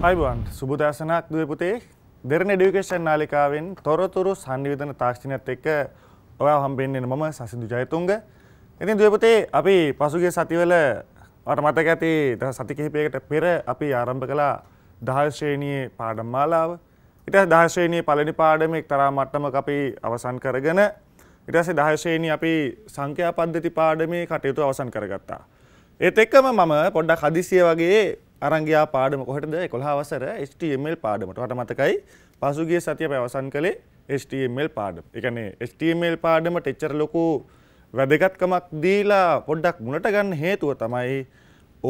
අයිබන් සුබදසනක් දුවපුතේ දෙරන ඩිකේෂන් නාලිකාවෙන් තොරතුරු සන්නිවිධන තාක්ෂණයත් එක්ක ඔයා හම්බෙන්න්නේ මම සසිදු ජයතුන්ග ඉතින් දුවපතේ අපි පසුගේ සතිවල අටමතක ඇති සති කිහිපයකට පෙර අපි ආරම්භ කලා දහර්ශ්‍රේණයේ පාඩම් මාලාව ඉට දහශ්‍රේණයේ පලනි පාඩමෙක් තරා මට්ටම අපි අවසන් කරගෙන ඉටසේ දහශ්‍රේණී අපි සංඛ්‍යා පද්ධති පාඩමේ කටයුතු අවසන් කරගත්තා. ඒත් එක්කම මම පොඩ්ඩක් හදිසිය වගේ අරංගයා පාඩම කොහටද කොළහවසර HTML පාඩමට හට මතකයි පසුගිය සතිය පැවසන් කළේ HTML පාඩම එකනේ HTML පාඩමට එච්චර ලොකු වැදගත්කමක් දීලා පොඩ්ඩක් මුලට ගන්න හේතුව තමයි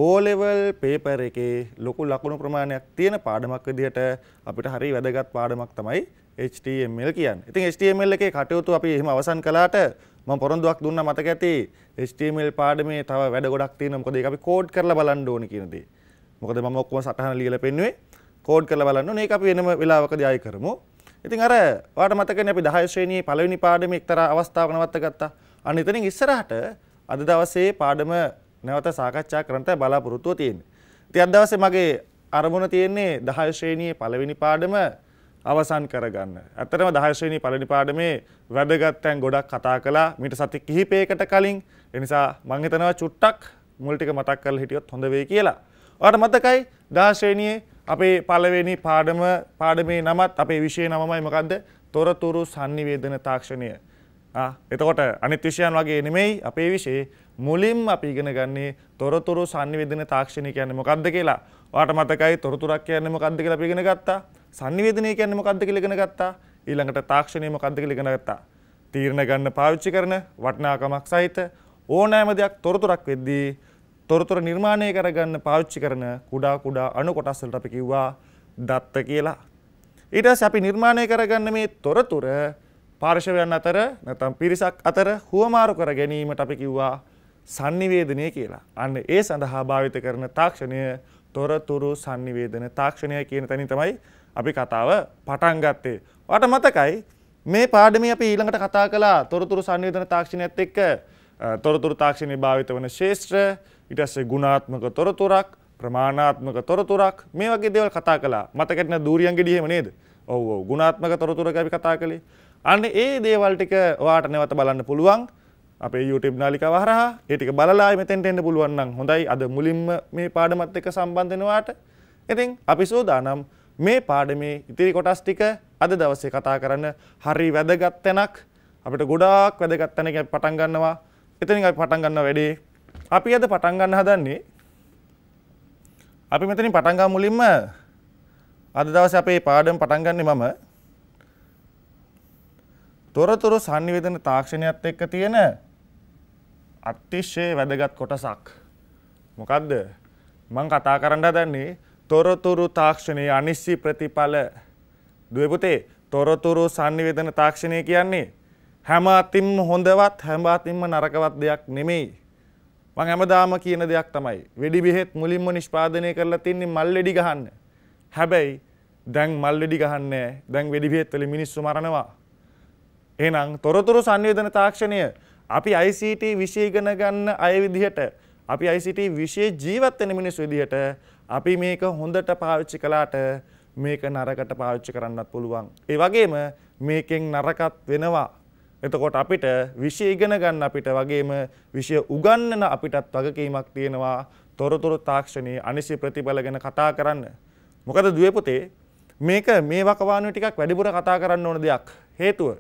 ඕලෙවල් පේපර් එකේ ලොකු ලකුණු ප්‍රමාණයක් තියෙන පාඩමක් විදිහට අපිට හරි වැදගත් පාඩමක් තමයි HTML කියන්නේ. ඉතින් HTML එකේ කටයුතු අපි එහෙම අවසන් කළාට මම පොරොන්දුවක් දුන්නා මතක ඇති HTML පාඩමේ තව වැඩ ගොඩක් තියෙනවා. මොකද ඒක අපි කෝඩ් කරලා බලන්න ඕනේ කියන දේ. මොකද මම ඔක්කොම සටහන ලියලා පෙන්නුවේ කෝඩ් කරලා බලන්න ඕනේ ඒක අපි වෙනම වෙලාවකදී ආයෙ කරමු ඉතින් අර ඔයාට මතකනේ අපි 10 ශ්‍රේණියේ පළවෙනි පාඩමේ එක්තරා අවස්ථාවක් නවත්ත ගත්තා අන්න එතනින් ඉස්සරහට අද දවසේ පාඩම නැවත සාකච්ඡා කරන්නට බලාපොරොත්තුව තියෙන්නේ ඉතින් අද දවසේ මගේ අරමුණ තියෙන්නේ 10 ශ්‍රේණියේ පළවෙනි පාඩම අවසන් කරගන්න. ඇත්තටම 10 ශ්‍රේණියේ පළවෙනි පාඩමේ වැදගත් තැන් ගොඩක් කතා කළා. මීට සති කිහිපයකට කලින් ඒ නිසා මම හිතනවා චුට්ටක් මුල් ටික මතක් කරලා හිටියොත් හොඳ වෙයි කියලා. ඔයාට මතකයි 10 ශ්‍රේණියේ අපේ පළවෙනි පාඩම පාඩමේ නමත් අපේ විෂය නමමයි මොකද්ද? තොරතුරු sannivedana තාක්ෂණය. ආ එතකොට අනිත් විෂයන් වගේ නෙමෙයි අපේ විෂයේ මුලින්ම අපි ඉගෙන ගන්නේ තොරතුරු sannivedana තාක්ෂණය කියන්නේ මොකද්ද කියලා. ඔයාට මතකයි තොරතුරක් කියන්නේ මොකද්ද කියලා අපි ඉගෙන ගත්තා. sannivedanaya කියන්නේ මොකද්ද කියලා ඉගෙන ගත්තා. ඊළඟට තාක්ෂණය මොකද්ද කියලා ඉගෙන ගත්තා. තීරණ ගන්න පාවිච්චි කරන වටිනාකමක් සහිත ඕනෑම දෙයක් තොරතුරක් වෙද්දී තොරතුර නිර්මාණය කරගන්න පාවිච්චි කරන කුඩා කුඩා අණු කොටස් වලට අපි කිව්වා දත්ත කියලා. ඊට පස්සේ අපි නිර්මාණය කරගන්න මේ තොරතුර පාර්ශවයන් අතර නැත්නම් පිරිසක් අතර හුවමාරු කර ගැනීමට අපි කිව්වා sannivedanaya කියලා. අන්න ඒ සඳහා භාවිත කරන තාක්ෂණය තොරතුරු sannivedana තාක්ෂණය කියන තැනින් තමයි අපි කතාව පටන් ගත්තේ. ඔයාට මතකයි මේ පාඩමේ අපි ඊළඟට කතා කළා තොරතුරු sannivedana තාක්ෂණයත් එක්ක තොරතුරු තාක්ෂණයේ භාවිත වන ශේෂ්ත්‍ර ඉටස්සේ ගුණාත්මක තොරතුරක් ප්‍රමාණාත්මක තොරතුරක් මේ වගේ දේවල් කතා කලා මතකටන දූරියන්ගෙඩිය එහෙම නේද ඔව් ඔව් ගුණාත්මක තොරතුරක අපි කතා කළේ අන්න ඒ දේවල් ටික ඔයාට නැවත බලන්න පුළුවන් අපේ YouTube නාලිකාව හරහා ඒ ටික බලලා මෙතෙන්ට එන්න පුළුවන් නම් හොඳයි අද මුලින්ම මේ පාඩමත් එක්ක සම්බන්ධ වෙනවාට ඉතින් අපි සෝදානම් මේ පාඩමේ ඉතිරි කොටස් ටික අද දවසේ කතා කරන්න හරි වැදගත් තැනක් අපිට ගොඩාක් වැදගත් තැනක පටන් ගන්නවා එතනින් අපි පටන් ගන්න වැඩේ අපි අද පටන් ගන්න හදන්නේ අපි මෙතනින් පටන් ගන්න මුලින්ම අද දවසේ අපේ පාඩම පටන් ගන්නේ මම තොරතුරු sannivedana තාක්ෂණයත් එක්ක තියෙන අතිශය වැදගත් කොටසක් මොකද්ද මම කතා කරන්න හදන්නේ තොරතුරු තාක්ෂණයේ අනිශ්චිත ප්‍රතිඵල දුවේ පුතේ තොරතුරු sannivedana තාක්ෂණය කියන්නේ හැම අතින්ම හොඳවත් හැම අතින්ම නරකවත් දෙයක් නෙමෙයි මං හැමදාම කියන දෙයක් තමයි වෙඩි බෙහෙත් මුලින්ම නිෂ්පාදනය කරලා තින්නේ මල් වෙඩි ගහන්න. හැබැයි දැන් මල් වෙඩි ගහන්නේ දැන් වෙඩි බෙහෙත් වලින් මිනිස්සු මරනවා. එහෙනම් තොරතුරු සංවේදන තාක්ෂණය අපි ICT විෂය ඉගෙන ගන්න අය විදිහට අපි ICT විෂය ජීවත් වෙන මිනිස්සු විදිහට අපි මේක හොඳට පාවිච්චි කළාට මේක නරකට පාවිච්චි කරන්නත් පුළුවන්. ඒ වගේම මේකෙන් නරකත් වෙනවා. එතකොට අපිට විෂය ඉගෙන ගන්න අපිට වගේම විෂය උගන්වන අපිටත් වගකීමක් තියෙනවා තොරතුරු තාක්ෂණයේ අනිසි ප්‍රතිඵල ගැන කතා කරන්න. මොකද දුවේ පුතේ මේක මේ වකවානුව ටිකක් වැඩිපුර කතා කරන්න ඕන දෙයක්. හේතුව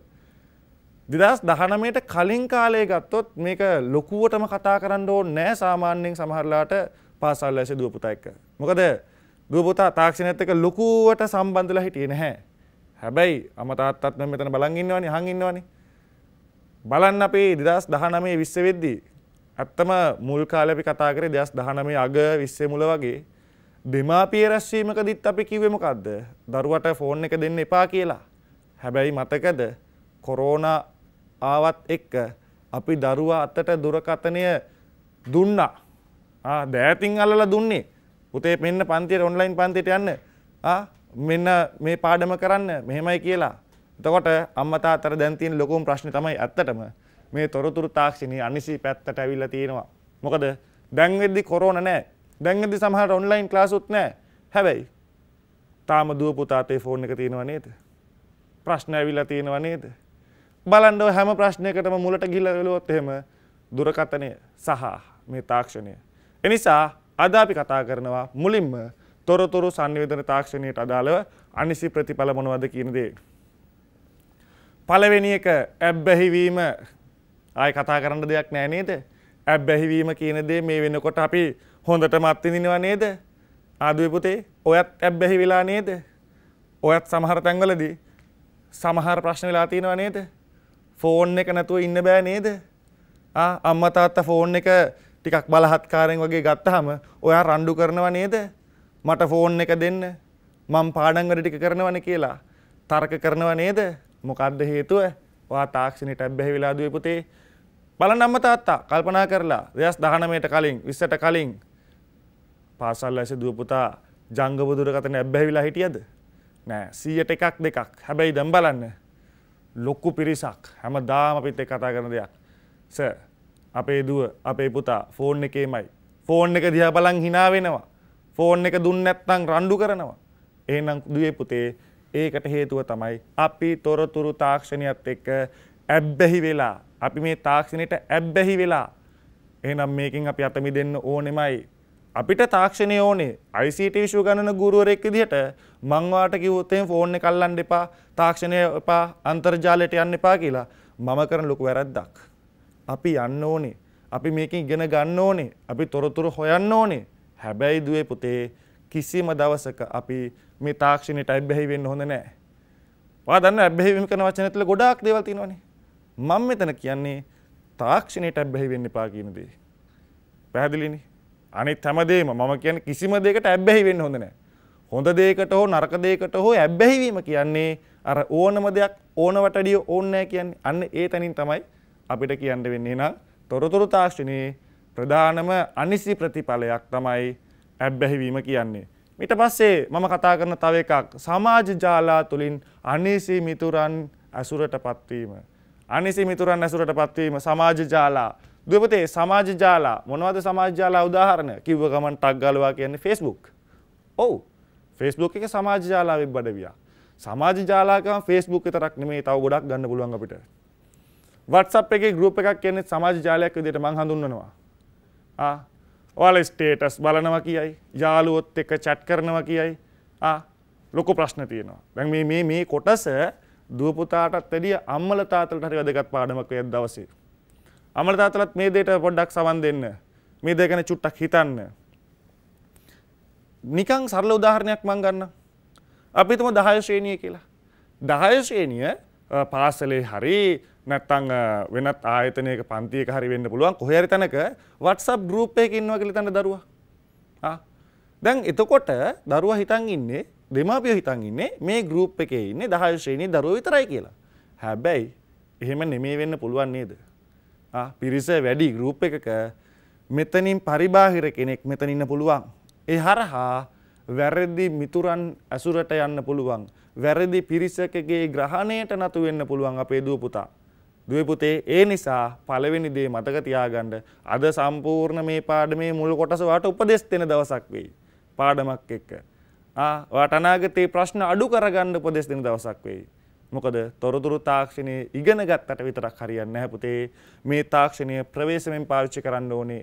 2019ට කලින් කාලේ ගත්තොත් මේක ලොකුවටම කතා කරන්න ඕනේ නෑ සාමාන්‍යයෙන් සමහරලාට පාසල් වයසේ දුව පුතා එක්ක. මොකද දුව පුතා තාක්ෂණයත් එක්ක ලොකුවට සම්බන්ධලා හිටියේ නැහැ. හැබැයි අමතාත්තත් මම මෙතන බලන් ඉන්නවනේ, අහන් ඉන්නවනේ. බලන්න අපේ දෙදස් දහනමේ විස්ස වෙද්දී. ඇත්තම මුල් කාලපි කතාකරේ දෙදස් දහනමේ අග විස්සේ මුල වගේ දෙමාපිය රැස්වීමකදිත් අපි කිව්වෙමකක්ද දරුවට ෆෝන් එක දෙන්න එපා කියලා. හැබැයි මතකද කොරෝණ ආවත් එක්ක අපි දරුවා අතට දුරකතනය දුන්නා. දෑතින් අල්ලල දුන්නේ උතේ මෙන්න පන්තියට ඔන්ලයින් පන්තිට යන්න මෙන්න මේ පාඩම කරන්න මෙහෙමයි කියලා එතකොට අම්මා තාත්තට දැන් තියෙන ලොකුම ප්‍රශ්නේ තමයි ඇත්තටම මේ තොරතුරු තාක්ෂණයේ අනිසි පැත්තට ඇවිල්ලා තියෙනවා. මොකද දැන් වෙද්දි කොරෝනා නැහැ. දැන් වෙද්දි සමහර ඔන්ලයින් ක්ලාස් උත් නැහැ. හැබැයි තාම දුව පුතාතේ ෆෝන් එක තියෙනවා නේද? ප්‍රශ්න ඇවිල්ලා තියෙනවා නේද? බලන්න ඔය හැම ප්‍රශ්නයකටම මුලට ගිහිල්ලා බලුවොත් එහෙම දුරකථනය සහ මේ තාක්ෂණය. එනිසා අද අපි කතා කරනවා මුලින්ම තොරතුරු සංවේදන තාක්ෂණයට අදාළව අනිසි ප්‍රතිඵල මොනවද කියන දේ. පළවෙනි එක ඇබ්බැහිවීම ආය කතා කරන්න දෙයක් නෑ නේද? ඇබ්බැහිවීම කියන දේ මේ වෙනකොට අපි හොඳටම අත්විඳිනව නේද? ආදුවේ පුතේ, ඔයත් ඇබ්බැහි වෙලා නේද? ඔයත් සමහර තැන්වලදී සමහර ප්‍රශ්න වෙලා තියෙනව නේද? ෆෝන් එක නැතුව ඉන්න බෑ නේද? ආ අම්මා තාත්තා ෆෝන් එක ටිකක් බලහත්කාරයෙන් වගේ ගත්තාම ඔයා රණ්ඩු කරනවා නේද? මට ෆෝන් එක දෙන්න. මම පාඩම් වැඩ ටික කරනවනේ කියලා. තර්ක කරනවා නේද? මොකක්ද හේතුව වා තාක්ෂණයට ඇබ්බැහි වෙලා දුවේ පුතේ බලන්නම්ම තාත්තා කල්පනා කරලා 2019ට කලින් 20ට කලින් පාසල් වයසේ දුව පුතා ජංගම දුරකථන ඇබ්බැහි වෙලා හිටියද නෑ 100ට එකක් දෙකක් හැබැයි දැන් බලන්න ලොක්කු පිරිසක් හැමදාම අපිත් එක්ක කතා කරන දෙයක් සර් අපේ දුව අපේ පුතා ෆෝන් එකේමයි ෆෝන් එක දිහා බලන් හිනා වෙනවා ෆෝන් එක දුන්න නැත්නම් රණ්ඩු කරනවා එහෙනම් දුවේ පුතේ ඒකට හේතුව තමයි අපි තොරතුරු තාක්ෂණයත් එක්ක ඇබ්බැහි වෙලා අපි මේ තාක්ෂණයට ඇබ්බැහි වෙලා එහෙනම් මේකින් අපි අතමි දෙන්න ඕනෙමයි අපිට තාක්ෂණය ඕනේ ICT විශ්ව ගණන ගුරුවරයෙක් විදිහට මං වාට කිව්වොත් එහෙන් ෆෝන් එක අල්ලන්න එපා තාක්ෂණය එපා අන්තර්ජාලයට යන්න එපා කියලා මම කරන ලොකු වැරද්දක් අපි යන්න ඕනේ අපි මේකෙන් ඉගෙන ගන්න ඕනේ අපි තොරතුරු හොයන්න ඕනේ හැබැයි දුවේ පුතේ කිසිම දවසක අපි මේ තාක්ෂණයට අබ්බැහි වෙන්න හොඳ නැහැ. ඔයා දන්න අබ්බැහි වීම කරන වචන ඇතුළේ ගොඩාක් දේවල් තියෙනවනේ. මම මෙතන කියන්නේ තාක්ෂණයට අබ්බැහි වෙන්න එපා කියන දේ. පැහැදිලිනේ? අනිත් හැමදේම මම කියන්නේ කිසිම දෙයකට අබ්බැහි වෙන්න හොඳ නැහැ. හොඳ දෙයකට හෝ නරක දෙයකට හෝ ඇබ්බැහි වීම කියන්නේ අර ඕනම දෙයක් ඕනවට වැඩිය ඕනේ නැහැ කියන්නේ. අන්න ඒ තැනින් තමයි අපිට කියන්න වෙන්නේ නං තොරතුරු තාක්ෂණයේ ප්‍රධානම අනිසි ප්‍රතිඵලයක් තමයි ඇබ්බැහි වීම කියන්නේ. ඊට පස්සේ මම කතා කරන තව එකක් සමාජ ජාලා තුලින් අනිසි මිතුරන් ඇසුරට පත්වීම. අනිසි මිතුරන් ඇසුරට පත්වීම සමාජ ජාලා. දුවපතේ සමාජ ජාලා මොනවද සමාජ ජාලා උදාහරණ? කිව්ව ගමන් ටක් ගලවා කියන්නේ Facebook. ඔව්. Facebook එක සමාජ ජාලා වෙබ් අඩවියක්. සමාජ ජාලාකම ෆේස්බුක් විතරක් නෙමේ තව ගොඩක් ගන්න පුළුවන් අපිට. WhatsApp එකේ group එකක් කියන්නේ සමාජ ජාලයක් විදිහට මං හඳුන්වනවා. ආ ඔයාල ස්ටේටස් බලනවා කියයි යාලුවොත් එක චැට් කරනවා කියයි ලොකු ප්‍රශ්න තියෙනවා දැන් මේ මේ මේ කොටස දුවපුතාටත් වැඩිය අම්මල තාත්තලට හරි වැදගත් පාඩමක් වේ දවසේ අම්මල තාත්තලත් මේ දෙයට පොඩ්ඩක් සවන් දෙන්න මේ දෙය ගැන චුට්ටක් හිතන්න නිකං සරල උදාහරණයක් මං ගන්න අපි තුම දහය ශ්‍රේණිය කියලා දහය ශ්‍රේණිය පාසලේ හරි නැත්තං වෙනත් ආයතනයක පන්තියක හරි වෙන්න පුළුවන් කොහරි තැනක වටසබ් ගරුප් එක ඉන්නවා කියල තන්න දරවා දැන් එතකොට දරුවා හිතන් ඉන්නේ දෙමාපිය හිතන් ඉන්නේ මේ ගරුප් එකේ ඉන්නේ දහයශ්‍රේණී දරුව විතරයි කියලා හැබැයි එහෙම නෙමේ වෙන්න පුළුවන් නේද පිරිස වැඩි ගරුප් එකක මෙතනින් පරිබාහිර කෙනෙක් මෙතන ඉන්න පුළුවන් ඒ හරහා වැරදි මිතුරන් ඇසුරට යන්න පුළුවන් වැරදි පිරිසකගේ ග්‍රහණයට නතු වෙන්න පුළුවන් අපේ දුව පුතා දුවපුතේ ඒ නිසා පළවෙනි දේ මතක තියාගන්න අද සම්පූර්ණ මේ පාඩමේ මුල් කොටස වාට උපදෙස් දෙන දවසක් වෙයි පාඩමක් එක්ක ආ වාට අනාගතේ ප්‍රශ්න අඩු කරගන්න උපදෙස් දෙන දවසක් වෙයි මොකද තොරතුරු තාක්ෂණය ඉගෙන ගත්තට විතරක් හරියන්නේ නැහැ පුතේ මේ තාක්ෂණය ප්‍රවේශමෙන් පාවිච්චි කරන්න ඕනේ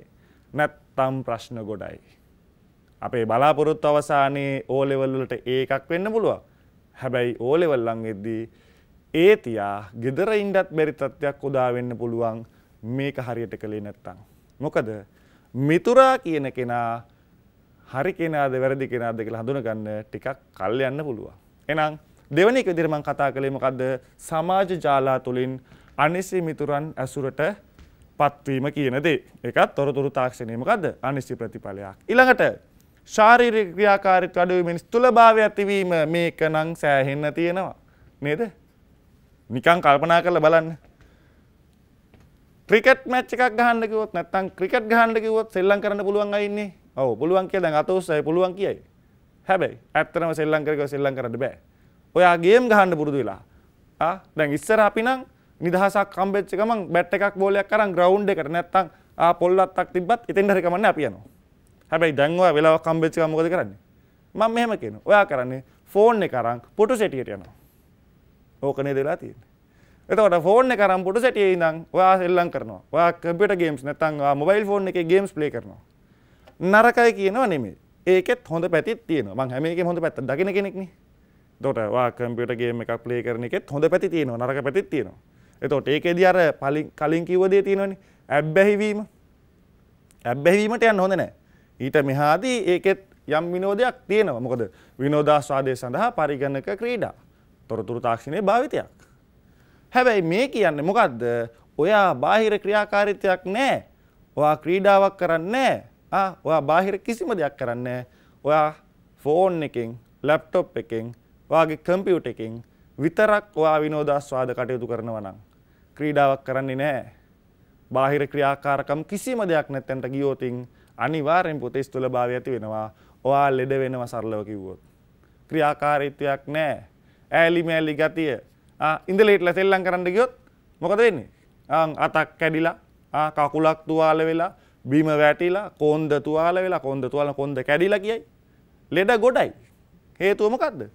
නැත්තම් ප්‍රශ්න ගොඩයි අපේ බලාපොරොත්තු අවසානයේ ඕ ලෙවල් වලට ඒකක් වෙන්න පුළුවන් හැබැයි ඕ ලෙවල් ළඟෙද්දී ඒතියා ගෙදර ඉන්ඩත් බැරි තත්ත්වයක් උදාවෙන්න පුළුවන් මේක හරියට කළේ නැත්තං. මොකද මිතුරා කියන කෙනා හරි කෙනාද වැරදි කෙනාද කියලා හඳුනගන්න ටිකක් කල් යන්න පුළුවන්. එහෙනම් දෙවැනි එක විදිහට මම කතා කළේ මොකද්ද? සමාජ ජාලා තුලින් අනිසි මිතුරන් ඇසුරට පත්වීම කියන දේ. ඒකත් තොරතුරු තාක්ෂණය මොකද්ද? අනිසි ප්‍රතිඵලයක්. ඊළඟට ශාරීරික ක්‍රියාකාරීත්වය අඩු වීමෙන් ස්තුලභාවය ඇතිවීම මේක නම් සෑහෙන්න තියෙනවා. නේද? නිකන් කල්පනා කරලා බලන්න. ක්‍රිකට් මැච් එකක් ගහන්න කිව්වොත් නැත්නම් ක්‍රිකට් ගහන්න කිව්වොත් සෙල්ලම් කරන්න පුළුවන් අය ඉන්නේ. ඔව් පුළුවන් කියලා දැන් අත උස්සයි පුළුවන් කියයි. හැබැයි ඇත්තටම සෙල්ලම් කරකව සෙල්ලම් කරන්න බෑ. ඔයා ගේම් ගහන්න පුරුදු වෙලා. ආ දැන් ඉස්සර අපි නම් නිදහසක් හම්බෙච්ච ගමන් බැට් එකක් බෝලයක් අරන් ග්‍රවුන්ඩ් එකට නැත්නම් ආ පොල් අත්තක් තිබ්බත් එතෙන් හරි කමන්නේ අපි යනවා. හැබැයි දැන් ඔයා වෙලාවක් හම්බෙච්ච ගමන් මොකද කරන්නේ? මම මෙහෙම කියනවා. ඔයා කරන්නේ ෆෝන් එක අරන් ෆොටෝ සෙටියට යනවා. ඕකනේ දෙලා තියෙන. එතකොට ෆෝන් එක අරන් පුටු සැටියේ ඉඳන් ඔයා සෙල්ලම් කරනවා. ඔයා කම්පියුටර් ගේම්ස් නැත්නම් මොබයිල් ෆෝන් එකේ ගේම්ස් ප්ලේ කරනවා. නරකයි කියනවා නෙමෙයි. ඒකෙත් හොඳ පැතිත් තියෙනවා. මං හැම එකෙම හොඳ පැත්ත දකින කෙනෙක්නේ. එතකොට ඔයා කම්පියුටර් ගේම් එකක් ප්ලේ කරන එකෙත් හොඳ පැති තියෙනවා නරක පැතිත් තියෙනවා. එතකොට ඒකෙදී අර කලින් කිව්ව දේ තියෙනවනේ. ඇබ්බැහිවීම. ඇබ්බැහිවීමට යන්න හොඳ නැහැ. ඊට මෙහාදී ඒකෙත් යම් විනෝදයක් තියෙනවා. මොකද විනෝදාස්වාදය සඳහා පරිගණක ක්‍රීඩා තොරතුරු තාක්ෂණය භාවිතයක්. හැබැයි මේ කියන්න මොකක්ද ඔයා බාහිර ක්‍රියාකාරිතයක් නෑ ඔයා ක්‍රීඩාවක් කරන්නේ ඔයා බාහිර කිසිම දෙයක් කරන්නේ ඔයා ෆෝන් එකින් ලැප්ටොප් එකෙන් වගේ කම්පියුට එකින් විතරක් ඔයා විනෝදස්වාද කටයුතු කරනවා නම් ක්‍රීඩාවක් කරන්නේ නෑ බාහිර ක්‍රියාකාරකම් කිසිම දෙයක් නැත්තැන්ට ගියෝතින් අනිවාරෙන් පොතේ ස්තුල භාව ඇති වෙනවා ඔයා ලෙඩ වෙනවා සරලව කිව්වොත්. ක්‍රියාකාරීත්වයක් නෑ ඇලි මෑල්ලි ගතිය ඉඳලේටල සෙල්ලං කරන්න ගියොත් මොකද වෙන්නේ අතක් කැඩිලා කකුලක් තුවාල වෙලා බිම වැටිලා කොන්ද තුවාල වෙලා කොන්ද තුවාල කොන්ද කැඩිලා කියයි ලෙඩ ගොඩයි හේතුවමකක්ද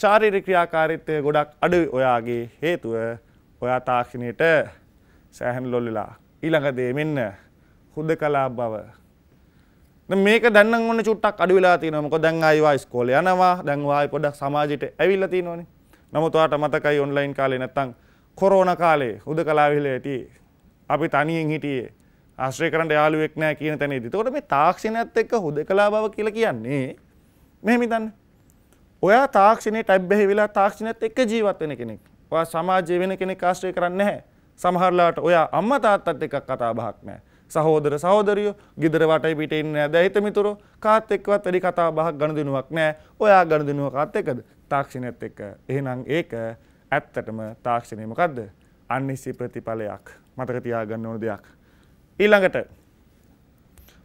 ශාරීරි ක්‍රියාකාරිත්වය ගොඩක් අඩු ඔයාගේ හේතුව ඔයා තාක්ෂණයට සෑහන් ලොල්ලලා ඊළඟදේ මෙන්න හුද කලා බව මේක දැන් නම් ඔන්න චුට්ටක් අඩු වෙලා තියෙනවා. මොකද දැන් ආයෙවා ඉස්කෝලේ යනවා. දැන් ආයෙ පොඩ්ඩක් සමාජයට ඇවිල්ලා තියෙනවනේ. නමුත් ඔයාට මතකයි ඔන්ලයින් කාලේ නැත්තම් කොරෝනා කාලේ හුදකලා විහිලේ හිටියේ. අපි තනියෙන් හිටියේ. ආශ්‍රය කරන්න යාළුවෙක් නැහැ කියන තැනදී. එතකොට මේ තාක්ෂණයත් එක්ක හුදකලා බව කියලා කියන්නේ මෙහෙම හිතන්න. ඔයා තාක්ෂණයට ඇබ්බැහි වෙලා තාක්ෂණයත් එක්ක ජීවත් වෙන කෙනෙක්. ඔයා සමාජයේ වෙන කෙනෙක් ආශ්‍රය කරන්නේ නැහැ. සමහරලාට ඔයා අම්මා තාත්තත් එක්ක කතා බහක් නැහැ. සහෝදර සහෝදරියෝ ගෙදර වටයි පිට ඉන්න දැහිත මිතුරෝ කාත් එක්කවත් වැඩි කතා බහක් ගනුදෙනුවක් නැහැ. ඔයා ගනුදෙනුව කාත් එක්කද? තාක්ෂණයත් එක්ක. එහෙනම් ඒක ඇත්තටම තාක්ෂණය මොකද්ද? අනිසි ප්‍රතිඵලයක්. මතක තියාගන්න ඕන දෙයක්. ඊළඟට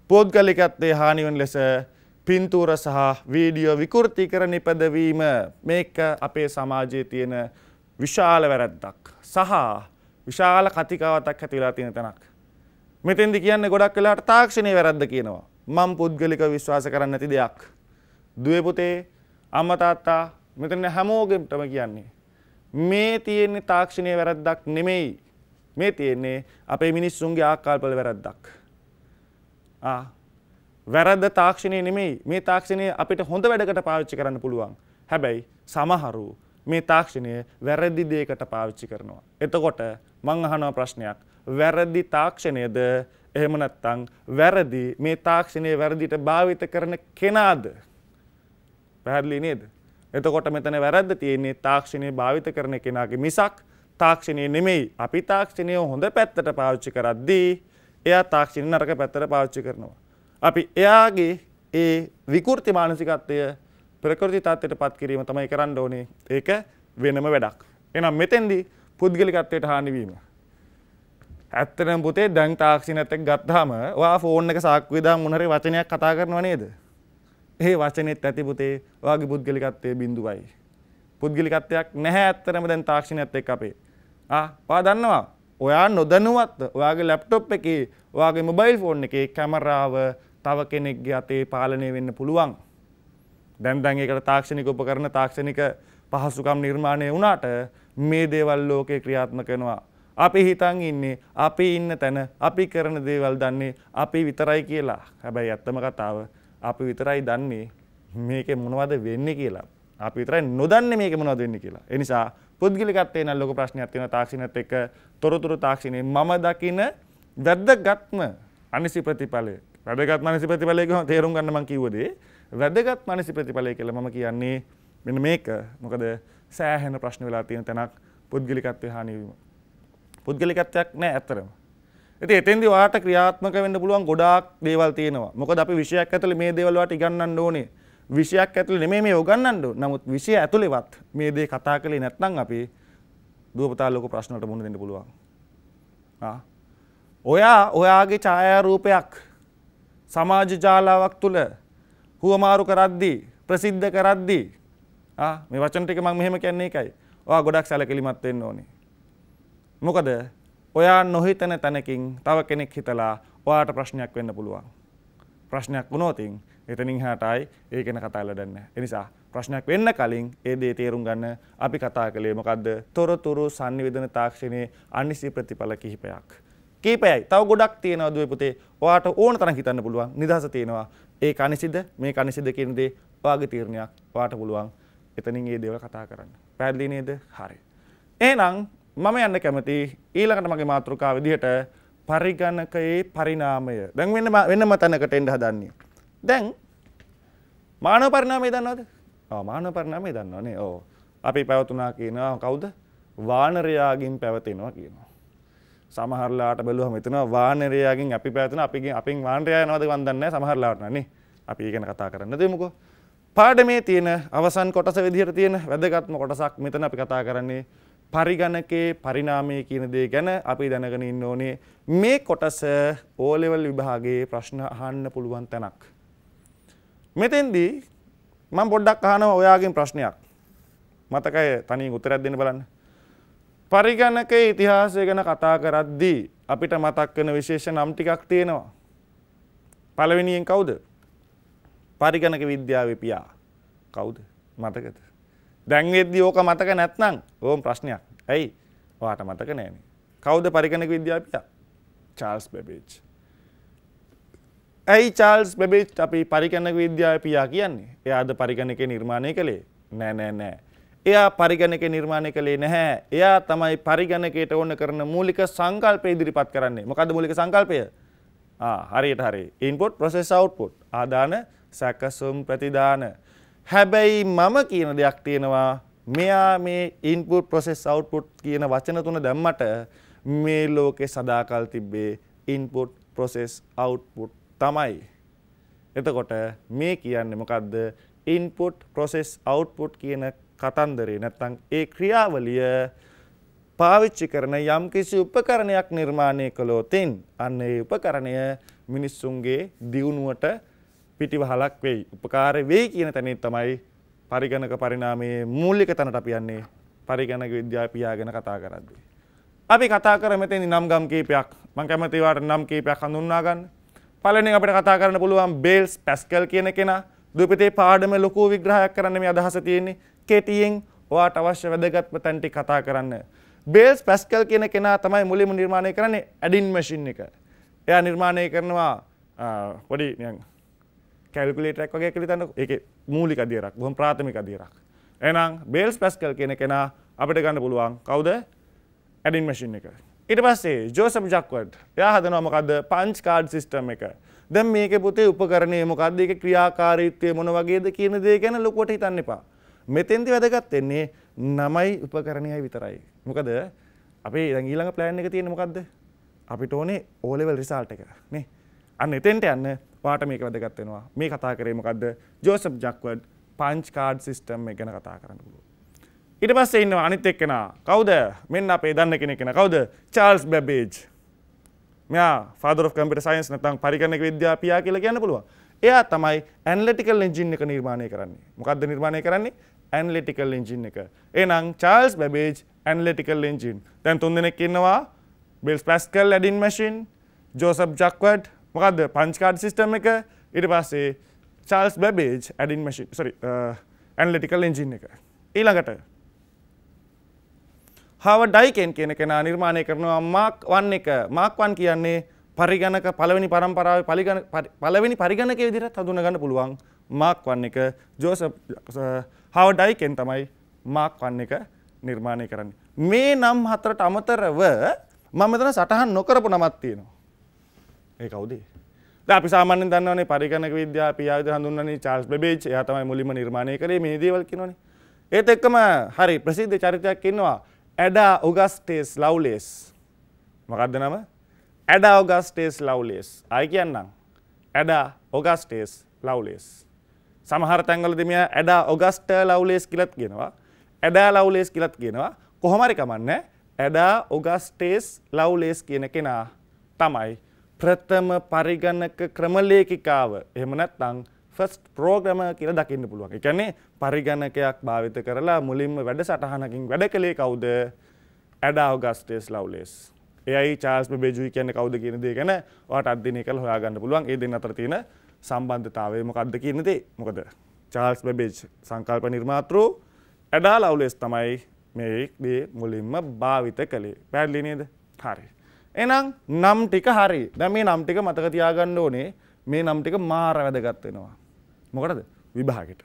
පෝද්ගලිකත්වයේ හානි වන ලෙස පින්තූර සහ වීඩියෝ විකෘතිකර නිපදවීම මේක අපේ සමාජයේ තියෙන විශාල වැරැද්දක් සහ විශාල කතිකාවතක් ඇතිලා තියෙන තැනක්. මෙතෙන්දි කියන්නේ ගොඩක් වෙලාට තාක්ෂණයේ වැරද්ද කියනවා. මම පුද්ගලික විශ්වාස කරන්නේ නැති දෙයක්. දුවේ පුතේ අම්මා තාත්තා මෙතන හැමෝගෙටම කියන්නේ මේ තියෙන්නේ තාක්ෂණයේ වැරද්දක් නෙමෙයි. මේ තියෙන්නේ අපේ මිනිස්සුන්ගේ ආකල්පවල වැරද්දක්. ආ වැරද්ද තාක්ෂණයේ නෙමෙයි. මේ තාක්ෂණය අපිට හොඳ වැඩකට පාවිච්චි කරන්න පුළුවන්. හැබැයි සමහරු මේ තාක්ෂණය වැරදි දෙයකට පාවිච්චි කරනවා. එතකොට මං අහනවා ප්‍රශ්නයක්. වැරදි තාක්ෂණයද එහෙම නැත්නම් වැරදි මේ තාක්ෂණයේ වැරදිට භාවිත කරන කෙනාද පැහැදිලි නේද එතකොට මෙතන වැරද්ද තියෙන්නේ තාක්ෂණයේ භාවිත කරන කෙනාගේ මිසක් තාක්ෂණයේ නෙමෙයි අපි තාක්ෂණය හොඳ පැත්තට පාවිච්චි කරද්දී එයා තාක්ෂණය නරක පැත්තට පාවිච්චි කරනවා අපි එයාගේ ඒ විකෘති මානසිකත්වය ප්‍රකෘති තත්ත්වයට පත් කිරීම තමයි කරන්න ඕනේ ඒක වෙනම වැඩක් එහෙනම් මෙතෙන්දී පුද්ගලිකත්වයට හානි වීම ඇත්තනම් පුතේ දැන් තාක්ෂණයත් එක්ක ගත්තාම ඔයා ෆෝන් එක සාක්කුවේ දාන් මොන හරි වචනයක් කතා කරනව නේද? ඒ වචනේත් ඇති පුතේ ඔයාගේ පුද්ගලිකත්වයේ බිඳුවයි. පුද්ගලිකත්වයක් නැහැ ඇත්තටම දැන් තාක්ෂණයත් එක්ක අපේ. ආ ඔයා දන්නවා ඔයා නොදැනුවත් ඔයාගේ ලැප්ටොප් එකේ ඔයාගේ මොබයිල් ෆෝන් එකේ කැමරාව තව කෙනෙක්ගේ අතේ පාලනය වෙන්න පුළුවන්. දැන් දැන් ඒකට තාක්ෂණික උපකරණ තාක්ෂණික පහසුකම් නිර්මාණය වුණාට මේ දේවල් ලෝකේ ක්‍රියාත්මක වෙනවා. අපි හිතන් ඉන්නේ අපි ඉන්න තැන අපි කරන දේවල් දන්නේ අපි විතරයි කියලා. හැබැයි ඇත්තම කතාව අපි විතරයි දන්නේ මේකේ මොනවද වෙන්නේ කියලා. අපි විතරයි නොදන්නේ මේකේ මොනවද වෙන්නේ කියලා. ඒ නිසා පුද්ගලිකත්වයේ නම් ලොකු ප්‍රශ්නයක් තියෙනවා තාක්ෂණයත් එක්ක තොරතුරු තාක්ෂණයේ මම දකින වැදගත්ම අනිසි ප්‍රතිඵලය වැදගත් මනසි ප්‍රතිඵලය කියනවා තේරුම් ගන්න මම කිව්ව දේ වැදගත් මනසි ප්‍රතිඵලය කියලා මම කියන්නේ මෙන්න මේක මොකද සෑහෙන ප්‍රශ්න වෙලා තියෙන තැනක් පුද්ගලිකත්වයේ හානි වීම පුද්ගලිකත්වයක් නෑ ඇත්තරම. ඉතින් එතෙන්දී ඔයාට ක්‍රියාත්මක වෙන්න පුළුවන් ගොඩාක් දේවල් තියෙනවා. මොකද අපි විෂයක් ඇතුලේ මේ දේවල් වලට ඉගන්නන්න ඕනේ. විෂයක් ඇතුලේ නෙමෙයි මේ උගන්නන්න ඕනේ. නමුත් විෂය ඇතුලේවත් මේ දේ කතා කළේ නැත්නම් අපි දුවපතා ලොකු ප්‍රශ්න වලට මුහුණ දෙන්න පුළුවන්. ආ ඔයා ඔයාගේ ඡායාරූපයක් සමාජ ජාලාවක් තුළ හුවමාරු කරද්දී ප්‍රසිද්ධ කරද්දී ආ මේ වචන ටික මම මෙහෙම කියන්නේ එකයි. ඔයා ගොඩක් සැලකිලිමත් වෙන්න ඕනේ. මොකද ඔයා නොහිතන තැනකින් තව කෙනෙක් හිතලා ඔයාට ප්‍රශ්නයක් වෙන්න පුළුවන්. ප්‍රශ්නයක් වුණොතින් එතනින් හාටයි ඒ ගැන කතා ලඩන්න. එනිසා ප්‍රශ්නයක් වෙන්න කලින් ඒ දේ තේරුම් ගන්න අපි කතා කළේ මොකද්ද? තොරතුරු sannivedana තාක්ෂණයේ අනිසි ප්‍රතිඵල කිහිපයක්. කීපයයි. තව ගොඩක් තියෙනවා දුවේ පුතේ. ඔයාට ඕන තරම් හිතන්න පුළුවන්. නිදහස තියෙනවා. ඒ කනිසිද මේ කනිසිද කියන දේ ඔයාගේ තීරණයක්. ඔයාට පුළුවන්. එතනින් ඒ දේවල් කතා කරන්න. පැහැදිලි නේද? හරි. එහෙනම් මම යන්න කැමති ඊළඟට මගේ මාතෘකා විදිහට පරිගණකයේ පරිණාමය. දැන් වෙන වෙනම තැනකට එන්න හදන්නේ. දැන් මානව පරිණාමය දන්නවද? ආ මානව පරිණාමය දන්නවනේ. ඕ. අපි පැවතුනා කියනවා කවුද? වානරයාගින් පැවතෙනවා කියනවා. සමහරලාට බැලුවම හිතනවා වානරයාගෙන් අපි පැවතුන අපිගෙන් අපින් වානරයා යනවද මන් දන්නේ නැහැ සමහරලාට නනේ අපි ඒ ගැන කතා කරන්න දෙමුකෝ පාඩමේ තියෙන අවසන් කොටස විදිහට තියෙන වැදගත්ම කොටසක් මෙතන අපි කතා කරන්නේ පරිගණකයේ පරිණාමය කියන දේ ගැන අපි දැනගෙන ඉන්න ඕනේ මේ කොටස ඕලෙවල් විභාගයේ ප්‍රශ්න අහන්න පුළුවන් තැනක්. මෙතෙන්දී මම පොඩ්ඩක් අහනවා ඔයාගෙන් ප්‍රශ්නයක්. මතකයි තනියෙන් උත්තරයක් දෙන්න බලන්න. පරිගණකයේ ඉතිහාසය ගැන කතා කරද්දී අපිට මතක් වෙන විශේෂ නම් ටිකක් තියෙනවා. පළවෙනියෙන් කවුද? පරිගණක විද්‍යාවේ පියා. කවුද? මතකද? දැන් වෙද්දී ඕක මතක නැත්නම් ඕම් ප්‍රශ්නයක්. ඇයි? ඔයාට මතක නැහැනේ. කවුද පරිගණක විද්‍යාපියා? චාල්ස් බෙබේජ්. ඇයි චාල්ස් බෙබේජ් අපි පරිගණක විද්‍යාපියා කියන්නේ? එයාද පරිගණකේ නිර්මාණය කළේ? නෑ නෑ නෑ. එයා පරිගණකේ නිර්මාණය කළේ නැහැ. එයා තමයි පරිගණකයට ඕන කරන මූලික සංකල්පය ඉදිරිපත් කරන්නේ. මොකද්ද මූලික සංකල්පය? ආ හරියට හරි. input process output. ආදාන සැකසුම් ප්‍රතිදාන හැබැයි මම කියන දෙයක් තියෙනවා මෙයා මේ ඉන්පුට් ප්‍රොසෙස් අවුට්පුට් කියන වචන තුන දැම්මට මේ ලෝකේ සදාකල් තිබ්බේ ඉන්පුට් ප්‍රොසෙස් අවුට්පුට් තමයි. එතකොට මේ කියන්නේ මොකද්ද? ඉන්පුට් ප්‍රොසෙස් අවුට්පුට් කියන කතන්දරේ නැත්තම් ඒ ක්‍රියාවලිය පාවිච්චි කරන යම්කිසි උපකරණයක් නිර්මාණය කළොතින් අන්න ඒ උපකරණය මිනිස්සුන්ගේ දියුණුවට පිටිවහලක් වෙයි උපකාර වෙයි කියන තැනින් තමයි පරිගණක පරිණාමයේ මූලික තැනට අපි යන්නේ පරිගණක විද්‍යාව පියාගෙන කතා කරද්දී. අපි කතා කර මෙතෙන් නම් ගම් කීපයක් මං කැමති වාට නම් කීපයක් හඳුන්වා ගන්න. පළවෙනි අපිට කතා කරන්න පුළුවන් බේල්ස් පැස්කල් කියන කෙනා ද්විපිතේ පාඩමේ ලොකු විග්‍රහයක් කරන්න මේ අදහස තියෙන්නේ. කෙටියෙන් ඔයාට අවශ්‍ය වැදගත්ම තැන් ටික කතා කරන්න. බේල්ස් පැස්කල් කියන කෙනා තමයි මුලින්ම නිර්මාණය කරන්නේ ඇඩින් මැෂින් එක. එයා නිර්මාණය කරනවා පොඩි නිකන් කැල්කුලේටරක් වගේ කියලා හිතන්න ඒක මූලික අදියරක් බොහොම ප්‍රාථමික අදියරක් එහෙනම් බේල්ස් පැස්කල් කියන කෙනා අපිට ගන්න පුළුවන් කවුද ඇඩින් මැෂින් එක ඊට පස්සේ ජෝසප් ජක්වර්ඩ් එයා හදනවා මොකද්ද පංච් කාඩ් සිස්ටම් එක දැන් මේකේ පුතේ උපකරණය මොකද්ද ඒකේ ක්‍රියාකාරීත්වය මොන වගේද කියන දේ ගැන ලොකුවට හිතන්න එපා මෙතෙන්දි වැදගත් වෙන්නේ නමයි උපකරණයයි විතරයි මොකද අපේ දැන් ඊළඟ ප්ලෑන් එක තියෙන්නේ මොකද්ද අපිට ඕනේ ඕලෙවල් රිසල්ට් එක නේ අන්න එතෙන්ට යන්න වාට මේක වැදගත් වෙනවා. මේ කතා කරේ මොකද්ද? Joseph Jacquard punch card system එක ගැන කතා කරන්න පුළුවන්. ඊට පස්සේ ඉන්නවා අනිත් එක්කෙනා. කවුද? මෙන්න අපේ දන්න කෙනෙක් කෙනා. කවුද? Charles Babbage. මෙයා ෆාදර් ඔෆ් කම්පියුටර් සයන්ස් නැත්නම් පරිගණක විද්‍යාව පියා කියලා කියන්න පුළුවන්. එයා තමයි ඇනලිටිකල් එන්ජින් එක නිර්මාණය කරන්නේ. මොකද්ද නිර්මාණය කරන්නේ? ඇනලිටිකල් එන්ජින් එක. එහෙනම් චාල්ස් බැබේජ් ඇනලිටිකල් එන්ජින්. දැන් තුන් දෙනෙක් ඉන්නවා. Blaise Pascal adding machine, Joseph Jacquard මොකක්ද පංචිකාඩ් සිිස්ටම් එක ඉට පස්සේ චල්ස් බැබේජ් ඇඩින් මශි සරි ඇන්ලටිකල් එන්ජින් එක ඊළඟට හව ඩයිකෙන් කියන කෙනා නිර්මාණය කරනවා මාක් වන් එක මාක්වන් කියන්නේ පරිගණක පළවෙනි පරම්පරාව පළවෙනි පරිගණක විදිරත් හඳුනගන්න පුළුවන් මාක් වන් එක ජෝස හව ඩයිකෙන් තමයි මාක් වන් එක නිර්මාණය කරන්නේ මේ නම් හතරට අමතරව මම මෙතන සටහන් නොකරපු නමත් තියෙනවා ඒ කවුද? දැන් අපි සාමාන්‍යයෙන් දන්නවනේ පරිගණක විද්‍යාව පියාවිද හඳුන්වන්නේ චාල්ස් බෙබේජ්. එයා තමයි මුලින්ම නිර්මාණය කරේ මේ දේවල් කියනෝනේ. ඒත් එක්කම හරි ප්‍රසිද්ධ චරිතයක් ඉන්නවා ඇඩා ඔගස්ටේස් ලව්ලේස්. මොකක්ද නම? ඇඩා ඔගස්ටේස් ලව්ලේස්. ආයි කියන්නම්. ඇඩා ඔගස්ටේස් ලව්ලේස්. සමහර තැන්වලදී මෙයා ඇඩා ඔගස්ට ලව්ලේස් කියලාත් කියනවා. ඇඩා ලව්ලේස් කියලාත් කියනවා. කොහොම හරි කමන්නේ ඇඩා ඔගස්ටේස් ලව්ලේස් කියන කෙනා තමයි ප්‍රථම පරිගණක ක්‍රමලේඛිකාව එහෙම නැත්නම් ෆස්ට් ප්‍රෝග්‍රෑමර් කියලා දකින්න පුළුවන්. ඒ කියන්නේ පරිගණකයක් භාවිත කරලා මුලින්ම වැඩසටහනකින් වැඩ කළේ කවුද? Ada Augusta Lovelace. එයයි චාල්ස් බෙබෙජුයි කියන්නේ කවුද කියන දේ ගැන ඔයාට අධ්‍යයනය කරලා හොයාගන්න පුළුවන්. ඒ දෙන්න අතර තියෙන සම්බන්ධතාවය මොකක්ද කියන දේ. මොකද චාල්ස් බෙබෙජ් සංකල්ප නිර්මාතෘ ඇඩා ලව්ලෙස් තමයි මේ දේ මුලින්ම භාවිත කළේ. පැහැදිලි නේද? හරි. එනම් නම් ටික හරි දැන් මේ නම් ටික මතක තියාගන්න ඕනේ මේ නම් ටික මාර වැදගත් වෙනවා මොකටද විභාගෙට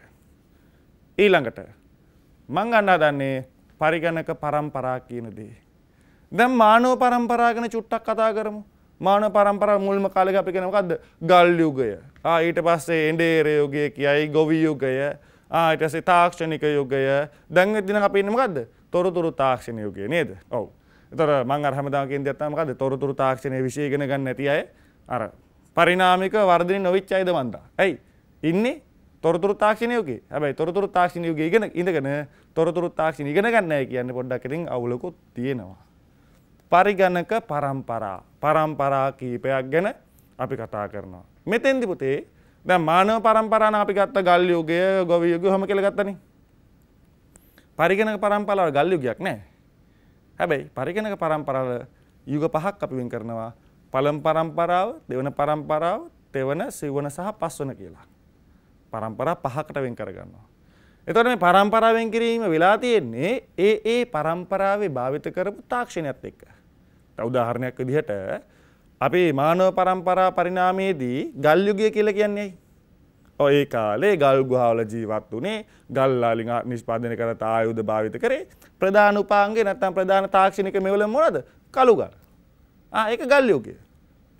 ඊළඟට මං ගන්න හදන්නේ පරිගණක පරම්පරා කියන දේ දැන් මානව පරම්පරා ගැන චුට්ටක් කතා කරමු මානව පරම්පරා මුල්ම කාලේ අපි කියන මොකද්ද ගල් යුගය ආ ඊට පස්සේ එඬේර යුගය කියයි ගොවි යුගය ආ ඊට පස්සේ තාක්ෂණික යුගය දැන් එදින අපි ඉන්නේ මොකද්ද තොරතුරු තාක්ෂණ යුගය නේද ඔව් තොර මං අහමදාකින් දෙත්තමකද තොරතුරු තාක්ෂණය විශයගෙන ගන්න නැති අය අර පරිනාමික වර්ධනය නොවිච් අයිද වන්දා. ඇයි ඉන්නේ තොරතුරු තාක්ෂණයෝගේ හැබයි තොරතුරු තාක්ෂණයෝග ගෙන ඉඳගෙන තොරතුරු තාක්ෂණ ඉගෙන ගන්නෑ කියන්න පොඩ්ඩක්කරින් අවුලකුත් තියෙනවා. පරිගණක පරම්පරා පරම්පරා කීපයක් ගැන අපි කතා කරනවා. මෙතෙන්දිපුතේ දැ මානව පරම්පරාණ අපි ගත්ත ගල්යෝගය ගොවියග හම කෙළගත්තන. පරිගෙනක පරම්පලාව ගල්යුගයක් නෑ හැබැයි පරිගණක පරම්පරාව යුග පහක් අපි වෙන් කරනවා. පළමු පරම්පරාව, දෙවන පරම්පරාව, තෙවන, සිවන සහ පස්වන කියලා. පරම්පරා පහකට වෙන් කරගන්නවා. එතකොට මේ පරම්පරාවෙන් කිරීම වෙලා තියෙන්නේ ඒ ඒ පරම්පරාවේ භාවිත කරපු තාක්ෂණයත් එක්ක. උදාහරණයක් විදිහට අපේ මානව පරම්පරා පරිණාමයේදී ගල් යුගය කියලා කියන්නේ ඇයි? ඒ කාලේ ගල් ගුහාවල ජීවත් වුණේ ගල්ලාලි නිෂ්පාදනය කරන ආයුධ භාවිත කරේ ප්‍රධාන උපාංගේ නැත්නම් ප්‍රධාන තාක්ෂණික මෙවලම මොනවද කළුගල් ආ ඒක ගල් යුගය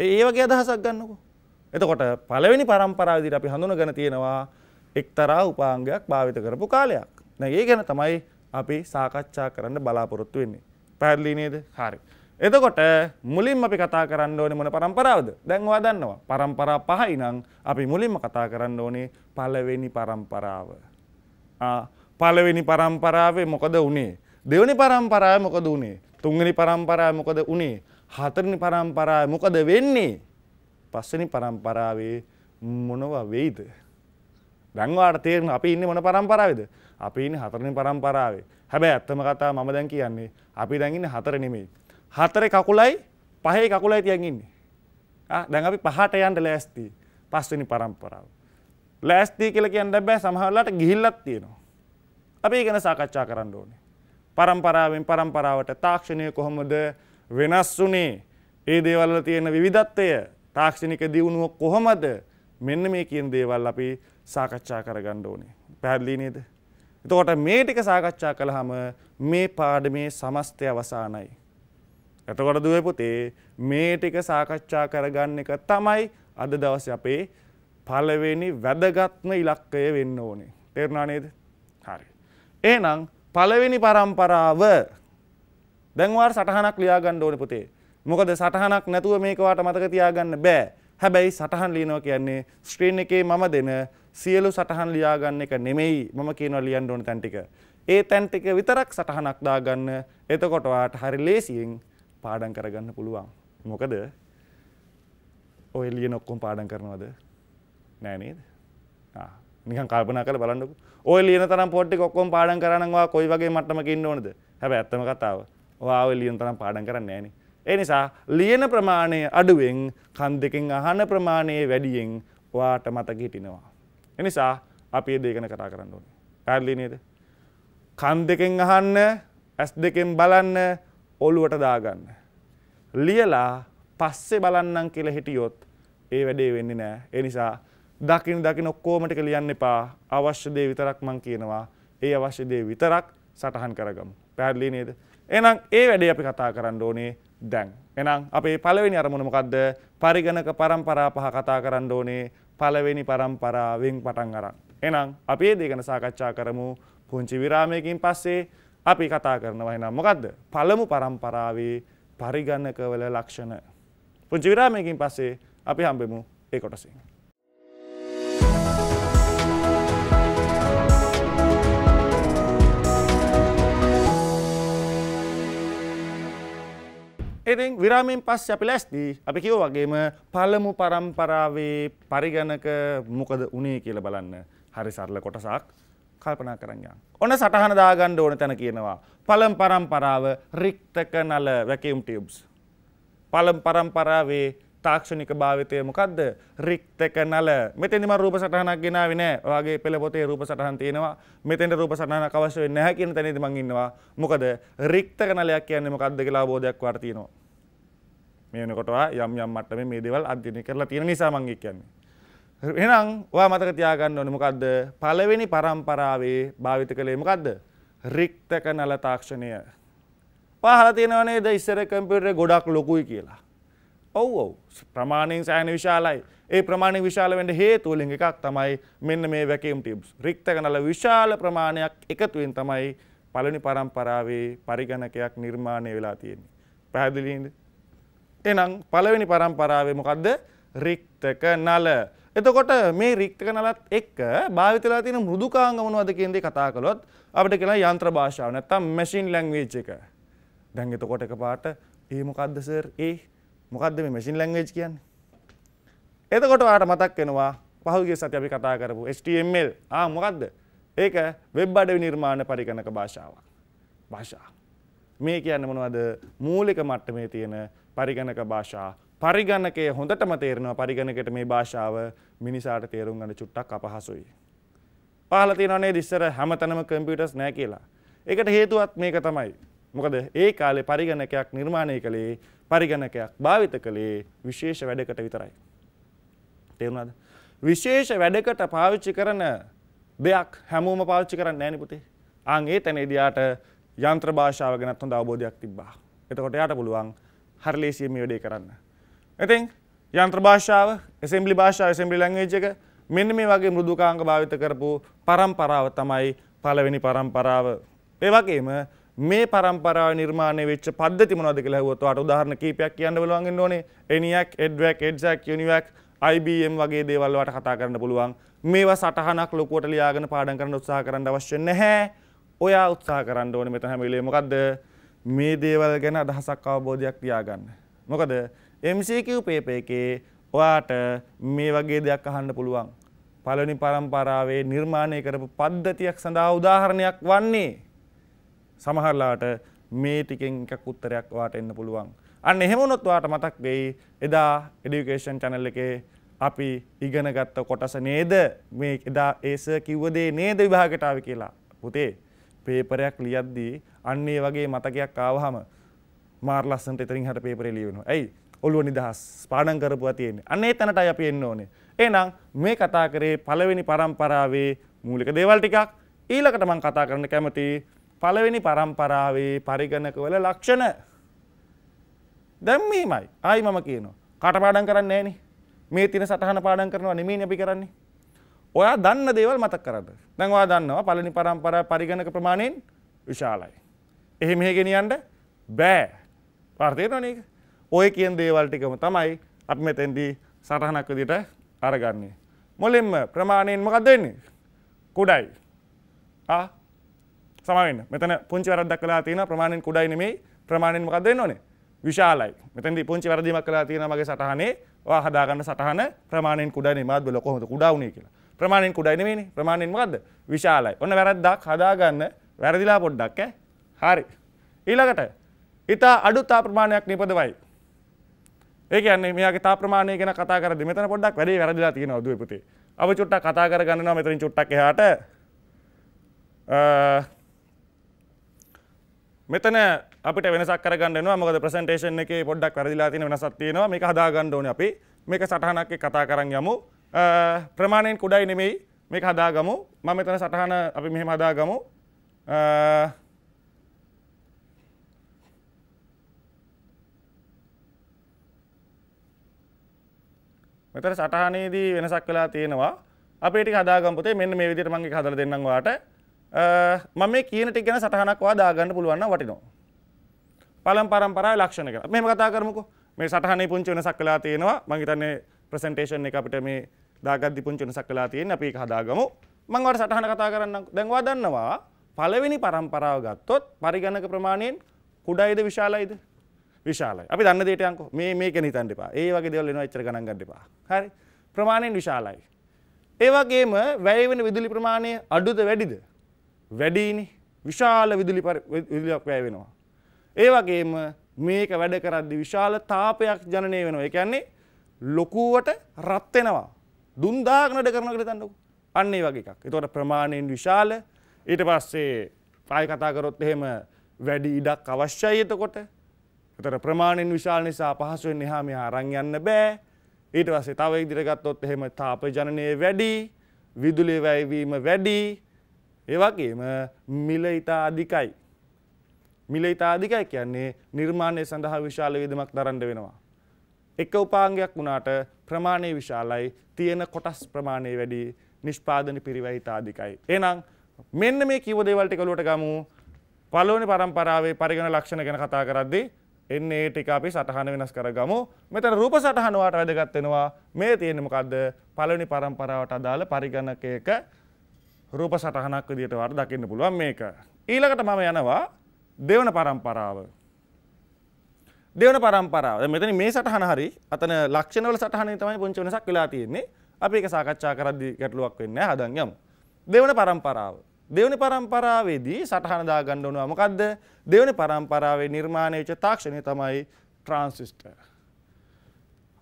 ඒ වගේ අදහසක් ගන්නකෝ එතකොට පළවෙනි පරම්පරාව විදිහට අපි හඳුනගෙන තියෙනවා එක්තරා උපාංගයක් භාවිත කරපු කාලයක්. දැන් ඒ ගැන තමයි අපි සාකච්ඡා කරන්න බලාපොරොත්තු වෙන්නේ. පැහැදිලි නේද? හරි. එතකොට මුලින්ම අපි කතා කරන්න ඕනේ මොන પરම්පරාවද? දැන් ඔයා දන්නවා. પરම්පරා පහයි නම් අපි මුලින්ම කතා කරන්න ඕනේ පළවෙනි પરම්පරාව. ආ පළවෙනි પરම්පරාවේ මොකද වුනේ? දෙවෙනි પરම්පරාවේ මොකද වුනේ? තුන්වෙනි પરම්පරාවේ මොකද වුනේ? හතරවෙනි પરම්පරාවේ මොකද වෙන්නේ? පස්වෙනි પરම්පරාවේ මොනවා වෙයිද? දැන් ඔයාලට තේරෙන අපි ඉන්නේ මොන પરම්පරාවේද? අපි ඉන්නේ හතරවෙනි પરම්පරාවේ. හැබැයි ඇත්තම කතාව මම දැන් කියන්නේ අපි දැන් ඉන්නේ හතර නෙමෙයි. හතරේ කකුලයි පහේ කකුලයි තියන් ඉන්නේ දැන් අපි පහට යන්ට ලෑස්ති පස්වෙනි පරම්පරාව ලෑස්ති කියල කියන්න බෑ සමහරලාට ගිහිල්ලත් තියෙනවා අපි ගැන සාකච්ඡා කරන්න ඕනේ පරම්පරාවෙන් පරම්පරාවට තාක්ෂණය කොහොමද වෙනස් වුනේ ඒ දේවල්ල තියෙන විවිධත්වය තාක්ෂණික දියුණුව කොහොමද මෙන්න මේ කියන දේවල් අපි සාකච්ඡා කරගන්න ඕනේ පැහැදිලි නේද එතකොට මේ ටික සාකච්ඡා කළාම මේ පාඩමේ සමස්තය අවසానයි එතකොට දුවේ පුතේ මේ ටික සාකච්ඡා කරගන්න එක තමයි අද දවසේ අපේ පළවෙනි වැදගත්ම ඉලක්කය වෙන්න ඕනේ. තේරුණා නේද? හරි. එහෙනම් පළවෙනි પરම්පරාව දැන් වාර සටහනක් ලියාගන්න ඕනේ පුතේ. මොකද සටහනක් නැතුව මේක වාට මතක තියාගන්න බෑ. හැබැයි සටහන් ලියනවා කියන්නේ ස්ක්‍රීන් එකේ මම දෙන සියලු සටහන් ලියාගන්න එක නෙමෙයි මම කියනවා ලියන්න ඕන තැන් ටික. ඒ තැන් ටික විතරක් සටහනක් දාගන්න. එතකොට වාට හරි ලේසියෙන් පාඩම් කරගන්න පුළුවන්. මොකද ඔය ලියන ඔක්කොම පාඩම් කරනවද? නෑ නේද? ආ නිකන් කල්පනා කරලා බලන්නකෝ. ඔය ලියන තරම් පොට් එක ඔක්කොම පාඩම් කරා නම් ඔයා කොයි වගේ මට්ටමක ඉන්න ඕනද? හැබැයි ඇත්තම කතාව. ඔයා ඔය ලියන තරම් පාඩම් කරන්නේ නෑනේ. ඒ නිසා ලියන ප්‍රමාණය අඩුවෙන් කන් දෙකෙන් අහන ප්‍රමාණය වැඩියෙන් ඔයාට මතක හිටිනවා. ඒ නිසා අපි ඒ දේ ගැන කතා කරන්න ඕනේ. පැහැදිලි නේද? කන් දෙකෙන් අහන්න, ඇස් දෙකෙන් බලන්න, ඔලුවට දාගන්න. ලියලා පස්සේ බලන්නම් කියල හිටියොත් ඒ වැඩේ වෙන්නේ නෑ එනිසා දකින දකින ඔක්කෝමටික ලියන්න එපා අවශ්‍ය දේ විතරක් මං කියනවා ඒ අවශ්‍ය දේ විතරක් සටහන් කරගම් පැහැදිලි නේද එහෙනම් ඒ වැඩේ අපි කතා කරන්න ඕනේ දැන් එහෙනම් අපේ පළවෙනි අරමුණ මොකද්ද පරිගණක પરම්පරා පහ කතා කරන්න ඕනේ පළවෙනි પરම්පරාවෙන් පටන් අරන් එහෙනම් අපි ඒ දේ ගැන සාකච්ඡා කරමු පුංචි විරාමයකින් පස්සේ අපි කතා කරනවා එහෙනම් මොකද්ද? පළමු પરම්පරාවේ පරිගණකවල ලක්ෂණ. පුංචි විරාමයකින් පස්සේ අපි හම්බෙමු ඒ කොටසින්. ඉතින් විරාමයෙන් පස්සේ අපි ලැස්ති අපි කිව්ව වගේම පළමු પરම්පරාවේ පරිගණක මොකද උනේ කියලා බලන්න. හරි සරල කොටසක්. කල්පනා කරන්න. ඔන්න සටහන දාගන්න ඕන තැන කියනවා. පළම් පරම්පරාව රික්තක නල වැකම් ටියබ්ස්. පළම් පරම්පරාවේ තාක්ෂණික භාවිතය මොකක්ද රික්තක නල මෙතනිම රූප සටහනක් ගෙනාවේ නෑ. ඔයාගේ පෙළ පොතේ රූප සටහන් තියෙනවා. මෙතෙන්ට රූප සටහනක් අවශ්‍ය වෙන්නේ නැහැ කියන තැනදී මං ඉන්නවා. මොකද රික්තක නලයක් කියන්නේ මොකක්ද කියලා අවබෝධයක් වාර තියෙනවා. මේ වෙනකොට යම් යම් මට්ටමේ මේ දේවල් අධ්‍යයනය කරලා තියෙන නිසා මං කියන්නේ. එහෙනම් ඔයා මතක තියාගන්න ඕනේ මොකද්ද? පළවෙනි පරම්පරාවේ භාවිත කළේ මොකද්ද? රික්තක නල තාක්ෂණය. පහල තියෙනව නේද ඉස්සර කම්පියුටර් ගොඩක් ලොකුයි කියලා. ඔව් ඔව් ප්‍රමාණයෙන් සෑහෙන විශාලයි. ඒ ප්‍රමාණය විශාල වෙන්න හේතුව ලිංග එකක් තමයි මෙන්න මේ වැකියම් ටියුබ්ස්. රික්තක නල විශාල ප්‍රමාණයක් එකතු වෙන තමයි පළවෙනි පරම්පරාවේ පරිගණකයක් නිර්මාණය වෙලා තියෙන්නේ. පැහැදිලිද? එහෙනම් පළවෙනි පරම්පරාවේ මොකද්ද? රික්තක නල එතකොට මේ රික්තක නලත් එක්ක භාවිතලා තියෙන මෘදුකාංග මොනවද කියන දේ කතා කළොත් අපිට කියලා යන්ත්‍ර භාෂාව නැත්තම් මැෂින් ලැන්ග්වේජ් එක. දැන් එතකොට එකපාරට ඒ මොකද්ද සර්? ඒ මොකද්ද මේ මැෂින් ලැන්ග්වේජ් කියන්නේ? එතකොට ඔයාලට මතක් වෙනවා පහුගිය සතියේ අපි කතා කරපු HTML. ආ මොකද්ද? ඒක වෙබ් අඩවි නිර්මාණ පරිගණක භාෂාවක්. භාෂා. මේ කියන්නේ මොනවද? මූලික මට්ටමේ තියෙන පරිගණක භාෂා පරිගණකය හොඳටම තේරෙනවා පරිගණකට මේ භාෂාව මිනිසාට තේරුම් ගන්න චුට්ටක් අපහසුයි. පහල තියෙනවනේ ඉස්සර හැමතැනම කම්පියුටර්ස් නැහැ කියලා. ඒකට හේතුවත් මේක තමයි. මොකද ඒ කාලේ පරිගණකයක් නිර්මාණය කළේ පරිගණකයක් භාවිත කළේ විශේෂ වැඩකට විතරයි. තේරුණාද? විශේෂ වැඩකට පාවිච්චි කරන දෙයක් හැමෝම පාවිච්චි කරන්නේ නැහැ නේ පුතේ. ආන් ඒ තැනේදී යාට යන්ත්‍ර භාෂාව ගැනත් හොඳ අවබෝධයක් තිබ්බා. එතකොට යාට පුළුවන් හරි ලේසියෙන් මේ වැඩේ කරන්න. ඉතින් යන්ත්‍ර භාෂාව ඇසෙම්බලි භාෂාව ඇසෙම්බලි ලැංග්වේජ් එක මෙන්න මේ වගේ මෘදුකාංග භාවිත කරපු පරම්පරාව තමයි පළවෙනි පරම්පරාව. ඒ වගේම මේ පරම්පරාව නිර්මාණය වෙච්ච පද්ධති මොනවද කියලා ඇහුවොත් ඔයාලට උදාහරණ කීපයක් කියන්න බලවන් වෙන්න ඕනේ. ENIAC, EDVAC, EDSAC, UNIVAC, IBM වගේ දේවල් වලට කතා කරන්න පුළුවන්. මේවා සටහනක් ලොකුවට ලියාගෙන පාඩම් කරන්න උත්සාහ කරන්න අවශ්‍ය නැහැ. ඔයා උත්සාහ කරන්න ඕනේ මෙතන හැම වෙලේම මොකද්ද? මේ දේවල් ගැන අදහසක් අවබෝධයක් තියාගන්න. මොකද MCQ පේපර් එකේ ඔයාට මේ වගේ දෙයක් අහන්න පුළුවන්. පළවෙනි පරම්පරාවේ නිර්මාණය කරපු පද්ධතියක් සඳහා උදාහරණයක් වන්නේ සමහරලාට මේ ටිකෙන් එකක් උත්තරයක් ඔයාට එන්න පුළුවන්. අන්න එහෙම වුණොත් ඔයාට මතක් වෙයි එදා এডুকেෂන් channel එකේ අපි ඉගෙනගත්ත කොටස නේද මේ එදා ඒස කිව්ව දේ නේද විභාගයට ආවේ කියලා. පුතේ පේපරයක් ලියද්දී අන්න ඒ වගේ මතකයක් ආවහම මාර් ලස්සන්ට එතනින් හට පේපරේ ලියවෙනවා. ඇයි ඔළුව නිදහස් පාඩම් කරපුවා තියෙන්නේ. අන්න ඒ තැනටයි අපි එන්න ඕනේ. එහෙනම් මේ කතා කරේ පළවෙනි පරම්පරාවේ මූලික දේවල් ටිකක්. ඊළඟට මම කතා කරන්න කැමතියි පළවෙනි පරම්පරාවේ පරිගණකවල ලක්ෂණ. දැන් මෙහිමයි. ආයි මම කියනවා. කාට පාඩම් කරන්නේ නැහෙනි. මේ තින සටහන පාඩම් කරනවා නෙමෙයිනේ අපි කරන්නේ. ඔයා දන්න දේවල් මතක් කරන්න. දැන් ඔයා දන්නවා පළවෙනි පරම්පරාව පරිගණක ප්‍රමාණයෙන් විශාලයි. එහෙම එහෙ ගෙනියන්න බෑ. පාර්තේනවනේ ඒක. ඔය කියන දේවල් ටිකම තමයි අපි මෙතෙන්දී සටහනක් විදිහට අරගන්නේ. මුලින්ම ප්‍රමාණයෙන් මොකක්ද වෙන්නේ? කුඩයි. ආ සම වෙන්න. මෙතන පුංචි වැරද්දක් කළා තියෙනවා ප්‍රමාණයෙන් කුඩයි නෙමෙයි ප්‍රමාණයෙන් මොකක්ද වෙන්න ඕනේ? විශාලයි. මෙතෙන්දී පුංචි වැරදීමක් කළා තියෙනවා මගේ සටහනේ. ඔයා හදාගන්න සටහන ප්‍රමාණයෙන් කුඩයි නෙමෙයි. මාත් බල කොහොමද කුඩා වුනේ කියලා. ප්‍රමාණයෙන් කුඩයි නෙමෙයිනේ. ප්‍රමාණයෙන් මොකද්ද? විශාලයි. ඔන්න වැරද්දක් හදාගන්න වැරදිලා පොඩ්ඩක් ඈ. හරි. ඊළඟට ඊට අඩු තා ප්‍රමාණයක් නිපදවයි. ඒකන්නේ මේයාගේ තා ප්‍රමාණය ගැන කතා කරද්දි මෙතන පොඩ්ඩක් වැඩේ වැරදිලා තියෙනවා දුවේ පුතේ. අපි චුට්ටක් කතා කරගන්නවා මෙතනින් චුට්ටක් එහාට. මෙතන අපිට වෙනසක් කරගන්න වෙනවා මොකද ප්‍රසන්ටේෂන් එකේ පොඩ්ඩක් වැරදිලා තියෙන වෙනසක් තියෙනවා මේක හදාගන්න ඕනේ අපි. මේක සටහනක් එක්ක කතා කරන් යමු. ප්‍රමාණයෙන් කුඩායි නෙමෙයි මේක හදාගමු. මම මෙතන සටහන අපි මෙහෙම හදාගමු. අ මෙතන සටහනේදී වෙනසක් වෙලා තියෙනවා. අපේ ටික හදාගමු පුතේ. මෙන්න මේ විදිහට මම ඒක හදලා දෙන්නම් ඔයාට. මම මේ කියන ටික ගැන සටහනක් ඔයා දාගන්න පුළුවන් නම් වටිනවා. පළම් පරම්පරාවේ ලක්ෂණ ගැන. මෙහෙම කතා කරමුකෝ. මේ සටහනේ පුංචි වෙනසක් වෙලා තියෙනවා. මම හිතන්නේ ප්‍රසන්ටේෂන් එක අපිට මේ දාගද්දි පුංචි වෙනසක් වෙලා තියෙන්නේ. අපි ඒක හදාගමු. මම ඔයාලට සටහන කතා කරන්නම්. දැන් ඔයා දන්නවා පළවෙනි පරම්පරාව ගත්තොත් පරිගණක ප්‍රමාණයෙන් කුඩයිද විශාලයිද? විශාලයි අපි දන්න දේට යන්කෝ මේ මේක හිතන්න එපා ඒ වගේ දේවල් එනවා එච්චර ගණන් ගන්න එපා හරි ප්‍රමාණයෙන් විශාලයි ඒ වගේම වැය වෙන විදුලි ප්‍රමාණය අඩුද වැඩිද වැඩිනේ විශාල විදුලි විදුලියක් වැය වෙනවා ඒ වගේම මේක වැඩ කරද්දි විශාල තාපයක් ජනනය වෙනවා ඒ කියන්නේ ලොකුවට රත් වෙනවා දුම් දාගෙන වැඩ කරනවා කියලා හිතන්නකෝ අන්න ඒ වගේ එකක් ඒතකොට ප්‍රමාණයෙන් විශාල ඊට පස්සේ පායි කතා කරොත් එහෙම වැඩි ඉඩක් අවශ්‍යයි එතකොට එතර ප්‍රමාණෙන් විශාල නිසා පහසුවෙන් එහා මෙහා අරන් යන්න බෑ. ඊට පස්සේ තව ඉදිරියට ගත්තොත් එහෙම තාප ජනනය වැඩි, විදුලි වැයවීම වැඩි. ඒ වගේම මිල ඊතා අධිකයි. මිල ඊතා අධිකයි කියන්නේ නිර්මාණය සඳහා විශාල වියදමක් දරන්න වෙනවා. එක උපාංගයක් වුණාට ප්‍රමාණය විශාලයි, තියෙන කොටස් ප්‍රමාණය වැඩි, නිෂ්පාදන පිරිවැය ඊතා අධිකයි. එහෙනම් මෙන්න මේ කිව්ව දේවල් ටික වලට ගමු. පළවෙනි පරම්පරාවේ පරිගණ ලක්ෂණ ගැන කතා කරද්දී එන්නේ ඒ ටික අපි සටහන වෙනස් කරගමු. මෙතන රූප සටහන වාට වැඩගත් වෙනවා. මේ තියෙන්නේ මොකද්ද? පළවෙනි පරම්පරාවට අදාළ පරිගණකයක රූප සටහනක් විදිහට වාට දකින්න පුළුවන් මේක. ඊළඟට මම යනවා දෙවන පරම්පරාව. දෙවන පරම්පරාව. දැන් මෙතන මේ සටහන හරි අතන ලක්ෂණවල සටහනේ තමයි පුංචි වෙනසක් වෙලා තියෙන්නේ. අපි ඒක සාකච්ඡා කරද්දී ගැටලුවක් වෙන්නේ නැහැ. හදන් යමු. දෙවන පරම්පරාව. දෙවනි පරම්පරාවේදී සටහන දාගන්න ඕනවා මොකද්ද? දෙවනි පරම්පරාවේ නිර්මාණය වෙච්ච තාක්ෂණය තමයි ට්‍රාන්සිස්ටර්.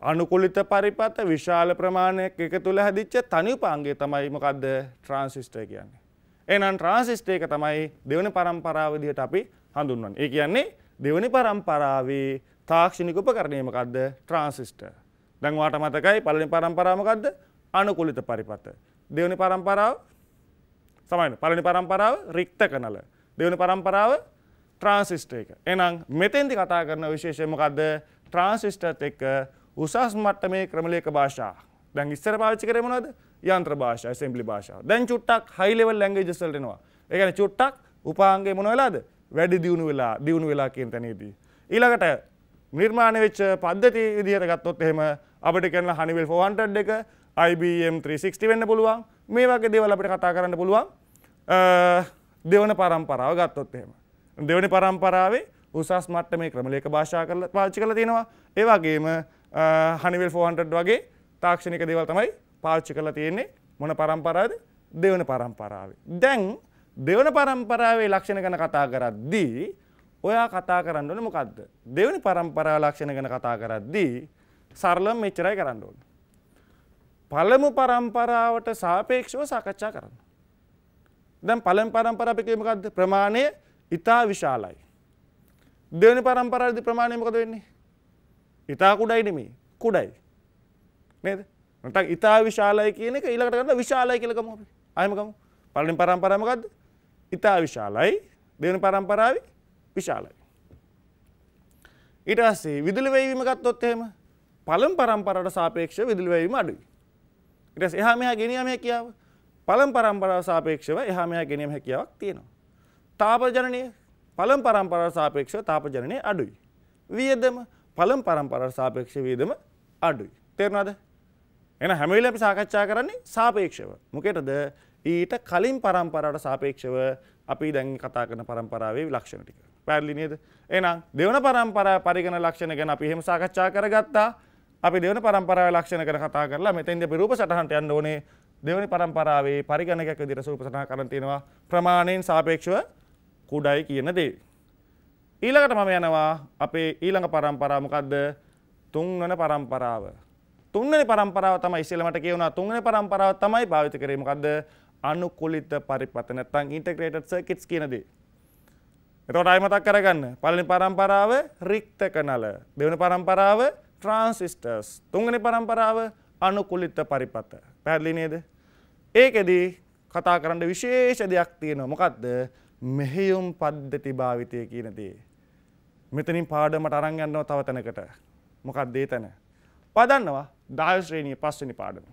අනුකූලිත පරිපත විශාල ප්‍රමාණයක් එකතු වෙලා හැදිච්ච තනි උපාංගය තමයි මොකද්ද? ට්‍රාන්සිස්ටර් කියන්නේ. එහෙනම් ට්‍රාන්සිස්ටර් එක තමයි දෙවනි පරම්පරාව විදිහට අපි හඳුන්වන්නේ. ඒ කියන්නේ දෙවනි පරම්පරාවේ තාක්ෂණික උපකරණය මොකද්ද? ට්‍රාන්සිස්ටර්. දැන් වාට මතකයි පළවෙනි පරම්පරාව මොකද්ද? අනුකූලිත පරිපත. දෙවනි පරම්පරාව සමයින පලනි පරම්පරාව රික්ත කනල. දෙවනි පරම්පරාව ට්‍රාන්සිිස්ට එක. එනම් මෙතෙන්දි කතා කරන විශේෂමකක්ද ට්‍රාන්සිිස්ටත් එක්ක උසස් මට්ට මේ ක්‍රමලයක භාෂා දැන් ඉස්සර පාච්චි කරමනද යන්ත්‍ර භාෂ සෙම්පලි භාෂාව දැන් චුට්ටක් හයිලෙවල් ලැංගජසල්ටෙනවා එකන චුට්ටක් උපාන්ගේ මොන වෙලාද වැඩි දියුණු වෙලා දියුණු වෙලා කියෙන් තැනේදී. ඊළඟට නිර්මාණ වෙච්ච පද්ධති විදිහට ගත්තොත් එහෙම අපිට කරන හනිවල් 400 එක IBM 360 වෙන්න පුළුවන් මේ වගේ දේවල් අපිට කතා කරන්න පුළුවන් දෙවන පරම්පරාව ගත්තොත් එහෙම. දෙවනි පරම්පරාවේ උසස් මට්ටමේ ක්‍රමලේඛ භාෂා කරලා පාවිච්චි කරලා තියෙනවා. ඒ වගේම හනිවල් 400 වගේ තාක්ෂණික දේවල් තමයි පාවිච්චි කරලා තියෙන්නේ. මොන පරම්පරාවද? දෙවන පරම්පරාවේ. දැන් දෙවන පරම්පරාවේ ලක්ෂණ ගැන කතා කරද්දී ඔයා කතා කරන්න ඕනේ මොකද්ද? දෙවනි පරම්පරාව ලක්ෂණ ගැන කතා කරද්දී සරලම මෙච්චරයි කරන්න ඕනේ. පළමු පරම්පරාවට සාපේක්ෂව සාකච්ඡා කරන්න. දැන් පළම් පරම්පරාපිකේ මොකක්ද ප්‍රමාණය ඉතා විශාලයි. දෙවනි පරම්පරාදි ප්‍රමාණය මොකද වෙන්නේ. ඉතා කුඩයි නෙමේ කුඩයි. නේද නට ඉතා විශාලය කියන එක ඊළකට ගන්න විශාලය කියලකම අයමකම පලින් පරම්පරාමකක්ද ඉතා විශාලයි දෙවන පරම්පරාව විශාලයි. ඉටස්සේ විදුලි වැවීමකත් ොත්තේම පළම් පරම්පරට සාපේක්ෂ විදුලි වැවීම අඩුයි. ඉටස් එහා මෙහා ගෙනියමය කියාව පළම් පරම්පරාව සාපේක්ෂව එහා මෙහා ගෙනීම හැකියාවක් තියෙනවා. තාපජනනය පළම් පරම්පරාව සාපේක්ෂව තාපජනනය අඩුයි. වියදම පළම් පරම්පරාව සාපේක්ෂව වියදම අඩුයි. තේරුණාද? එහෙනම් හැම වෙලේම අපි සාකච්ඡා කරන්නේ සාපේක්ෂව. මොකේද? ඊට කලින් පරම්පරාවට සාපේක්ෂව අපි දැන් කතා කරන පරම්පරාවේ ලක්ෂණ ටික. පැහැදිලි නේද? එහෙනම් දෙවන පරම්පරාව පරිගණ ලක්ෂණ ගැන අපි එහෙම සාකච්ඡා කරගත්තා. අපි දෙවන පරම්පරාවේ ලක්ෂණ ගැන කතා කරලා මෙතෙන්දී අපි රූප සටහනට යන්න ඕනේ. දෙවනි පරම්පරාවේ පරිගණකයක් විදිහට සූපසනා කරන් තිනවා ප්‍රමාණයෙන් සාපේක්ෂව කුඩයි කියන දේ. ඊළඟට මම යනවා අපේ ඊළඟ පරම්පරාව මොකද්ද? තුන්වන පරම්පරාව. තුන්වැනි පරම්පරාව තමයි ඉස්සෙල්ලා මට කියුණා තුන්වැනි පරම්පරාව තමයි භාවිත කරේ මොකද්ද? අනුකූලිත පරිපථ නැත්නම් integrated circuits කියන දේ. එතකොට ආයෙ මතක් කරගන්න. පළවෙනි පරම්පරාව රික්ත කනල. දෙවෙනි පරම්පරාව transistors. තුන්වෙනි පරම්පරාව අනුකූලිත පරිපථ. පැහැදිලි නේද? ඒකෙදී කතා කරන්න විශේෂ දෙයක් තියෙනවා. මොකද්ද? මෙහෙයුම් පද්ධති භාවිතය කියන දේ. මෙතනින් පාඩමට අරන් යනවා තව තැනකට. මොකක්ද ඒ තැන? පදන්නවා 10 ශ්‍රේණියේ පස්වෙනි පාඩම.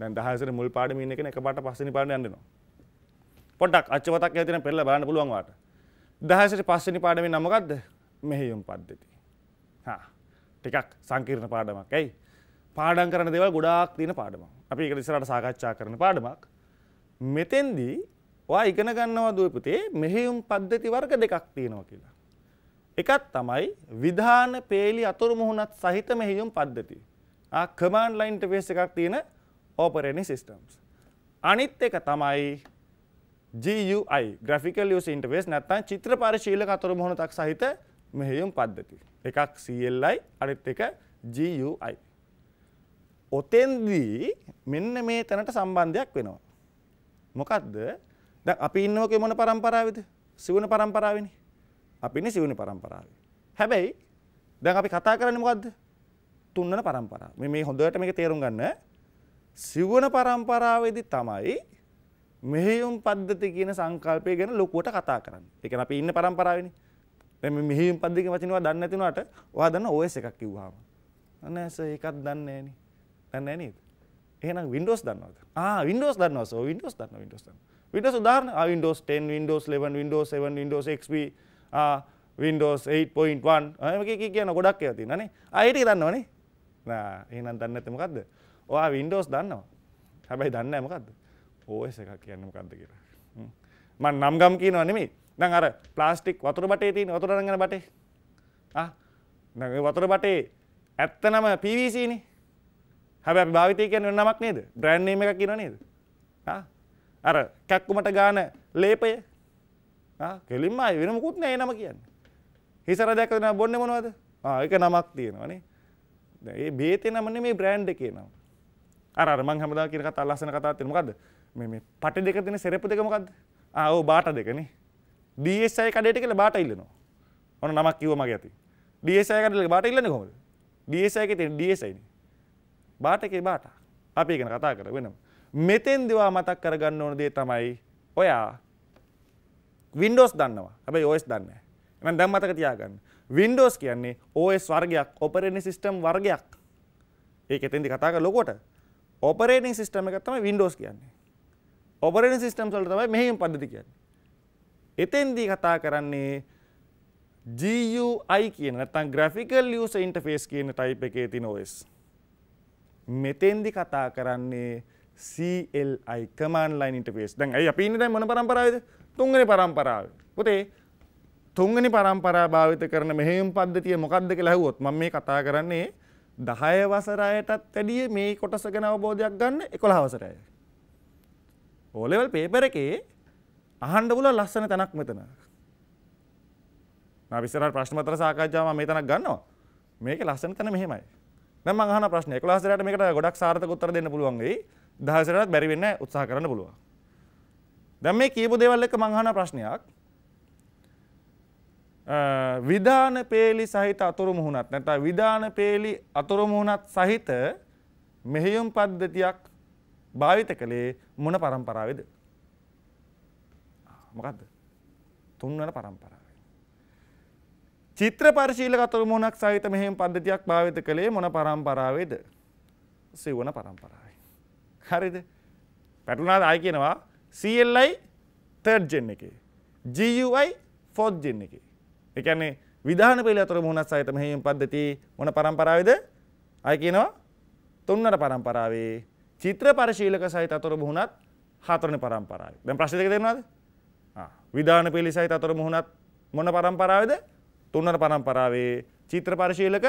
දැන් 10 ශ්‍රේණියේ මුල් පාඩමේ ඉන්න කෙනෙක් එකපාරට පස්වෙනි පාඩම යන්න දෙනවා. පොඩ්ඩක් අච්චවතක් ඇවිත් ඉන්න පෙරලා බලන්න පුළුවන් වාට. 10 ශ්‍රේණියේ පස්වෙනි පාඩමේ නම මොකද්ද? මෙහෙයුම් පද්ධති. හා ටිකක් සංකීර්ණ පාඩමක්. ඇයි? පාඩම් කරන දේවල් ගොඩාක් තියෙන පාඩමක්. අපි ඒක ඉස්සරහට සාකච්ඡා කරන පාඩමක්. මෙතෙන්දී ඔයා ඉගෙන ගන්නවා දුවේ පුතේ මෙහෙයුම් පද්ධති වර්ග දෙකක් තියෙනවා කියලා. එකක් තමයි විධාන පේලි අතුරු මුහුණත් සහිත මෙහෙයුම් පද්ධති. ආ කමාන්ඩ් ලයින් ඉන්ටර්ෆේස් එකක් තියෙන ඔපරේටින් සිස්ටම්ස්. අනිත් එක තමයි GUI graphical user interface නැත්නම් චිත්‍ර පරිශීලක අතුරු මුහුණක් සහිත මෙහෙයුම් පද්ධති. එකක් CLI අනිත් එක GUI. ඔතෙන්දී මෙන්න මේ තැනට සම්බන්ධයක් වෙනවා. මොකක්ද දැන් අපි ඉන්නෝකේ මොන පරම්පරාවේද? සිවුන පරම්පරාවේනේ. අපි ඉන්නේ සිවුන පරම්පරාවේ. හැබැයි දැන් අපි කතා කරන්නේ මොකද්ද? තුන්වන පරම්පරාව. මේ මේ හොඳට මේක තේරුම් ගන්න. සිවුන පරම්පරාවේදී තමයි මෙහෙයුම් පද්ධති කියන සංකල්පය ගැන ලොකුවට කතා කරන්නේ. ඒ කියන්නේ අපි ඉන්න පරම්පරාවේනේ. දැන් මේ මෙහෙයුම් පද්ධති කියන වචනේ ඔයා දන්නේ නැතිනවාට ඔයා දන්න OS එකක් කිව්වහම. නැහැ සර් ඒකත් දන්නේ නැහනේ. දැන් නැහැ නේද? එහෙනම් Windows දන්නවද? ආ Windows දන්නවා සෝ Windows දන්නවා Windows දන්නවා. Windows උදාහරණ ආ Windows 10, Windows 11, Windows 7, Windows XP, ආ Windows 8.1 එහෙම කී කියන ගොඩක් ඒවා තියෙනවා නේ. ආ ඒ ටික දන්නවනේ. නා එහෙනම් දන්නේ නැත්තේ මොකද්ද? ඔයා Windows දන්නවා. හැබැයි දන්නේ නැහැ මොකද්ද? OS එකක් කියන්නේ මොකද්ද කියලා. මම නම් ගම් කියනවා නෙමෙයි. දැන් අර ප්ලාස්ටික් වතුර බටේ තියෙන වතුර රංගන බටේ. ආ දැන් ඒ වතුර බටේ ඇත්තනම PVC නේ. හැබැ භාවිතය කියන නමක් නේද බ්‍රෑන්්නීම එක කියන නේද අර කැක්කුමට ගාන ලේපය කෙලින්ම අයි වෙනමකුත් නෑ නම කියන්න හිසර දැකන බොන්න මොනවද එක නමක් තියෙනවනේ ඒ බේතය නමන මේ බ්‍රෑන්් එක නම් අරම හමදා කියනක අල්ලසන කතා තිරමකද මේ පට දෙක තින සෙරප දෙකමකක්ද ආෝ බාට දෙකනේ දSයි කඩට කළ බාට ඉල්ලනවා ඔන්න නමක් කිව මගේ ඇති දSයි කඩල බාට ඉල්ලන්න කොමද දSයි ඩSයිනේ බාට එකේ බාට. අපි ගැන කතා කර වෙනම. මෙතෙන් දෙවා මතක් කරගන්න ඕන දේ තමයි ඔයා Windows දන්නවා. හැබැයි OS දන්නේ නැහැ. එහෙනම් දැන් මතක තියාගන්න. Windows කියන්නේ OS වර්ගයක්, operating system වර්ගයක්. ඒක එතෙන්දි කතා කරලා ලොකෝට. operating system එකක් තමයි Windows කියන්නේ. operating systems වල තමයි මෙහෙයුම් පද්ධති කියන්නේ. එතෙන්දී කතා කරන්නේ GUI කියන නැත්නම් graphical user interface කියන type එකේ තියෙන OS. මෙතෙන්දි කතා කරන්නේ CLI command line interface. දැන් ඇයි අපි ඉන්නේ දැන් මොන පරම්පරාවේද? තුන්වෙනි පරම්පරාවේ. පුතේ තුන්වෙනි පරම්පරාව භාවිත කරන මෙහෙයුම් පද්ධතිය මොකක්ද කියලා අහුවොත් මම මේ කතා කරන්නේ 10 වසර අයටත් වැඩිය මේ කොටස ගැන අවබෝධයක් ගන්න 11 වසර අය. O level paper එකේ අහන්න පුළුවන් ලස්සන තැනක් මෙතන. මම ඉස්සරහට ප්‍රශ්න පත්‍ර සාකච්ඡාව මම මේ තැනක් ගන්නවා. මේකේ ලස්සන තැන මෙහෙමයි. දැන් මම අහන ප්‍රශ්නේ 11 දරයට මේකට ගොඩක් සාර්ථක උත්තර දෙන්න පුළුවන් වෙයි 10 දරයටත් බැරි වෙන්නේ උත්සාහ කරන්න පුළුවන් දැන් මේ කියපු දේවල් එක්ක මම අහන ප්‍රශ්නයක් විධාන පේලි සහිත අතුරු මුහුණත් නැත්නම් විධාන පේලි අතුරු මුහුණත් සහිත මෙහෙයුම් පද්ධතියක් භාවිත කළේ මොන પરම්පරාවේද මොකද්ද තුන්වන પરම්පරාව චිත්‍ර පරිශීල කතරමුණක් සහිත මෙහෙම පද්ධතියක් භාවිත කළේ මොන පරම්පරාවේද? සිවණ පරම්පරාවයි. හරිද? පැටලුණාද ආයි කියනවා CLI 3rd gen එකේ. GUI 4th gen එකේ. ඒ කියන්නේ විධාන පෙළ අතරමුණක් සහිත මෙහෙම පද්ධතිය මොන පරම්පරාවේද? ආයි කියනවා තුන්වන පරම්පරාවේ චිත්‍ර පරිශීලක සහිත අතර මුහුණත් හතරවෙනි පරම්පරාවේ. දැන් ප්‍රශ්න දෙක තේරුණාද? ආ විධාන පිළිසයිත අතර මුහුණත් මොන පරම්පරාවේද? තුන්නර පරම්පරාවේ චිත්‍ර පරිශීලක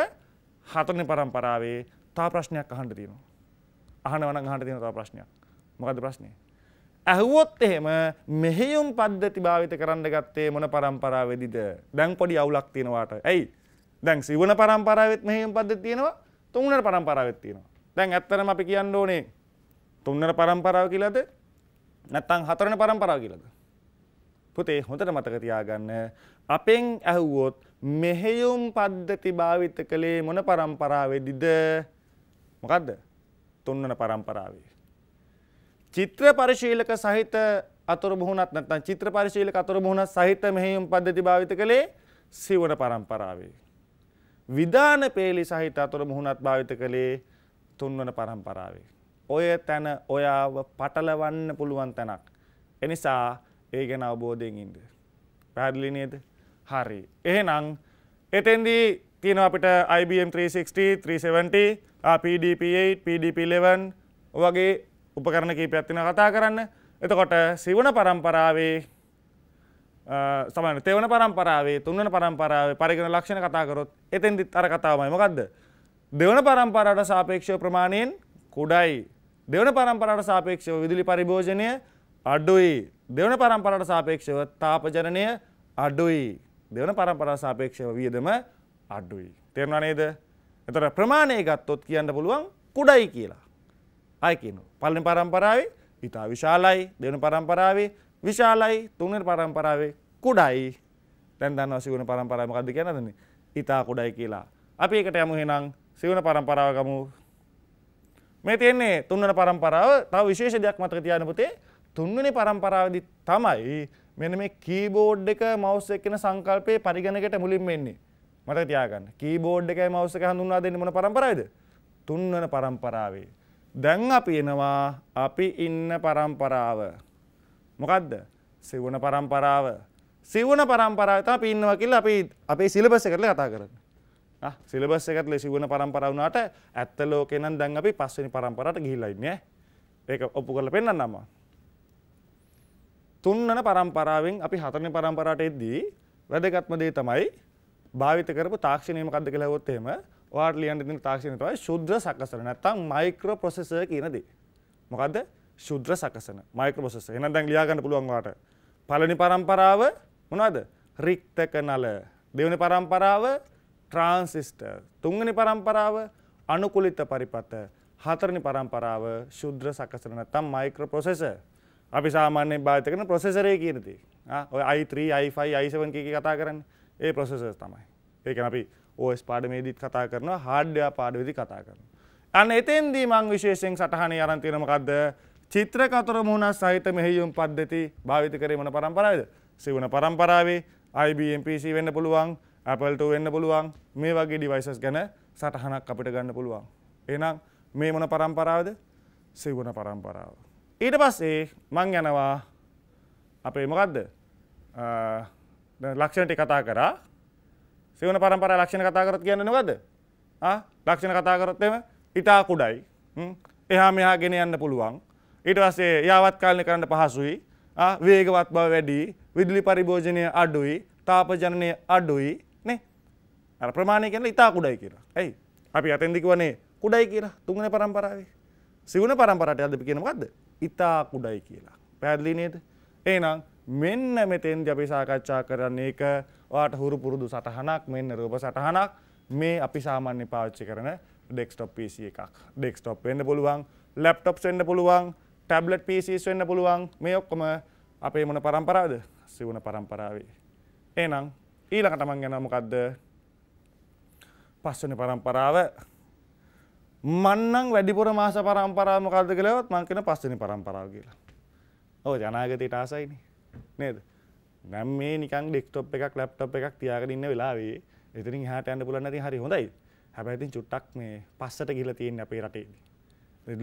හතරන පරම්පරාවේ තා ප්‍රශ්නයක් අහන්ට තියෙනවා. අහනවන අහන්ට තියෙන තා ප්‍රශ්නයක් මොකද ප්‍රශ්නය. ඇහුවොත් එහෙම මෙහෙයුම් පද්ධති භාවිත කරන්න ගත්තේ මොන පරම්පරාවෙදිද දැන් පොඩි අවුලක් තියෙනවාට ඇයි දැන් සිවන පරම්පරාවත් මෙහෙම් පද්ධ තියෙනවා තුන්නට පරම්පරාවත් තියෙනවා දැන් ඇත්තරම අපි කියන්න ඕනේ තුන්නට පරම්පරාව කියලද නැත්තං හතරන පරම්පරාව කියලද පුතේ හොඳට මතක තියාගන්න අපෙන් ඇහුවොත් මෙහෙයුම් පද්ධති භාවිත කළේ මොන પરම්පරාවේදීද? මොකද්ද? තුන්වන પરම්පරාවේ. චිත්‍ර පරිශීලක සහිත අතුරුබුහුණත් නැත්නම් චිත්‍ර පරිශීලක අතුරුබුහුණත් සහිත මෙහෙයුම් පද්ධති භාවිත කළේ සිවණ પરම්පරාවේ. විධාන පේලි සහිත අතුරුබුහුණත් භාවිත කළේ තුන්වන પરම්පරාවේ. ඔය තැන ඔයාව පටලවන්න පුළුවන් තැනක්. එනිසා ඒ ගැන අවබෝධයෙන් ඉන්න. පැහැදිලි නේද? හරි. එහෙනම් එතෙන්දී තියෙනවා අපිට IBM 360, 370, PDP8, PDP11 වගේ උපකරණ කීපයක් තියෙනවා කතා කරන්න. එතකොට සිවණ පරම්පරාවේ සමහර තෙවන පරම්පරාවේ තුන්වන පරම්පරාවේ පරිගණ ලක්ෂණ කතා කරොත් එතෙන්දිත් අර කතාවමයි. මොකද්ද? දෙවන පරම්පරාවට සාපේක්ෂව ප්‍රමාණයෙන් කුඩයි. දෙවන පරම්පරාවට සාපේක්ෂව විදුලි පරිභෝජනය අඩුයි. දෙවන පරම්පරාවට සාපේක්ෂව තාපජනනය අඩුයි. දෙවන පරම්පරා සාපේක්ෂව වියදම අඩුයි. තේරෙනව නේද? එතකොට ප්‍රමාණය ගත්තොත් කියන්න පුළුවන් කුඩයි කියලා. ආයි කියනවා. පළවෙනි පරම්පරාවේ ඊටා විශාලයි, දෙවන පරම්පරාවේ විශාලයි, තුන්වෙනි පරම්පරාවේ කුඩයි. දැන් දන්නවා සිවුන පරම්පරාව මොකද්ද කියන්නේ? ඊටා කුඩයි කියලා. අපි ඒකට යමු එහෙනම් සිවුන පරම්පරාව ගමු. මේ තියෙන්නේ තුන්වෙනි පරම්පරාව. තව විශේෂ දෙයක් මතක තියාගන්න පුතේ. තුන්වෙනි පරම්පරාවේදී තමයි මෙන්න මේ කීබෝඩ් එක මවුස් එක්කෙන සංකල්පයේ පරිගණකයට මුලින්ම එන්නේ. මතක තියාගන්න. කීබෝඩ් එකයි මවුස් එක හඳුන්වා දෙන්නේ මොන පරම්පරාවේද? තුන්වන පරම්පරාවේ. දැන් අපි එනවා අපි ඉන්න පරම්පරාව. මොකද්ද? සිවණ පරම්පරාව. සිවණ පරම්පරාව තමයි අපි ඉන්නවා කියලා අපි අපේ සිලබස් එකට කතා කරන්නේ. ආ සිලබස් එකට සිවණ පරම්පරාව වුණාට ඇත්ත ලෝකේ නම් දැන් අපි පස්වෙනි පරම්පරාවට ගිහිල්ලා ඉන්නේ. ඒක ඔප්පු කරලා පෙන්නන්නම් මම. තුන්නන පරම්පරාවෙන් අපි හතරන පරම්පරාට එද්දී වැදගත්ම දේ තමයි භාවිත කරපු තාක්ෂණය මොකද්ද කියලා හවොත් එහෙම ඔයාලට ලියන්න දෙන තාක්ෂණය තමයි ශුද්‍ර සකසන නැත්නම් මයික්‍රෝ ප්‍රොසෙසර් කියන දේ. මොකද්ද? ශුද්‍ර සකසන මයික්‍රෝ ප්‍රොසෙසර්. එහෙනම් දැන් ලියා ගන්න පුළුවන් ඔයාලට. පළවෙනි පරම්පරාව මොනවද? රික්තක නල. දෙවෙනි පරම්පරාව ට්‍රාන්සිස්ටර්. තුන්වෙනි පරම්පරාව අනුකූලිත පරිපත. හතරවෙනි පරම්පරාව ශුද්‍ර සකසන නැත්නම් මයික්‍රෝ ප්‍රොසෙසර්. අපි සාමාන්‍ය භාවිත කරන ප්‍රොසෙසරය කියනති ඔය i3 i5 i7 කිය කතා කරන්න ඒ ප්‍රොසෙසර් තමයි ඒකන අපි ඕස් පාඩමේදීත් කතා කරනවා හාඩ්‍යයා පාඩවෙදි කතා කරන. අන්න එතෙන්දී මං විශේෂෙන් සටහන අරන්තිනමකක්ද චිත්‍රකතර මුණස් සහිත මෙහියුම් පද්ධති භාවිත කරමන පරම්පරාවද සිවන පරම්පරාවේ IBMPC වෙන්න පුළුවන් Appleට වෙන්න පුළුවන් මේ වගේ ඩිවයිසස් ගැන සටහනක් අපිට ගන්න පුළුවන්. එනම් මේ මොන පරම්පරාවද සිවන පරම්පරාව. ඊට පස්සේ මං යනවා අපේ මොකක්ද ලක්ෂණටි කතා කරා සිවන පරම්පරා ලක්ෂණ කතා කරත් කියන්න නොකද ලක්ෂණ කතා කරත්තම ඉතා කුඩයි එහා මෙහා ගෙන යන්න පුළුවන් ඊට වස්සේ යාවත් කාලන කරන්න පහසුයි වේගවත් බව වැඩි විදුලි පරිභෝජනය අඩුයි තාපජනනය අඩුයි නේ අර ප්‍රමාණය කියන ඉතා කුඩයි කියලා ඇයි අපි අතෙන්දික වනේ කුඩයි කියලා තුංගන පරම්පරාවේ සිවුණ පරම්පරට අදපි කියනවක්ද ඉතා කුඩයි කියලා. පැහැදිලි නේද? එහෙනම් මෙන්න මෙතෙන්දී අපි සාකච්ඡා කරන්නේ ඒක ඔයාට හුරු පුරුදු සටහනක් මෙන්න රූප සටහනක් මේ අපි සාමාන්‍ය පාවිච්චි කරන desktop PC එකක්. desktop වෙන්න පුළුවන්, laptops වෙන්න පුළුවන්, tablet PCs වෙන්න පුළුවන්. මේ ඔක්කොම අපේ මොන પરම්පරාවද? සිවුන પરම්පරාවේ. එහෙනම් ඊළඟට මම යනවා මොකද්ද? පස්වෙනි પરම්පරාව මන්නම් වැඩිපුර මාස පරම්පරාව මොකද්ද කියලා හෙවත් මං කියන පස්වෙනි පරම්පරාව කියලා. ඔව් අනාගතයට ආසයිනේ. නේද? දැන් මේ නිකන් ඩෙස්ක්ටොප් එකක් ලැප්ටොප් එකක් තියාගෙන ඉන්න වෙලාවේ එතනින් එහාට යන්න පුළුවන් නැති හරි හොඳයි. හැබැයි ඉතින් චුට්ටක් මේ පස්සට ගිහලා තියෙන්නේ අපේ රටේ.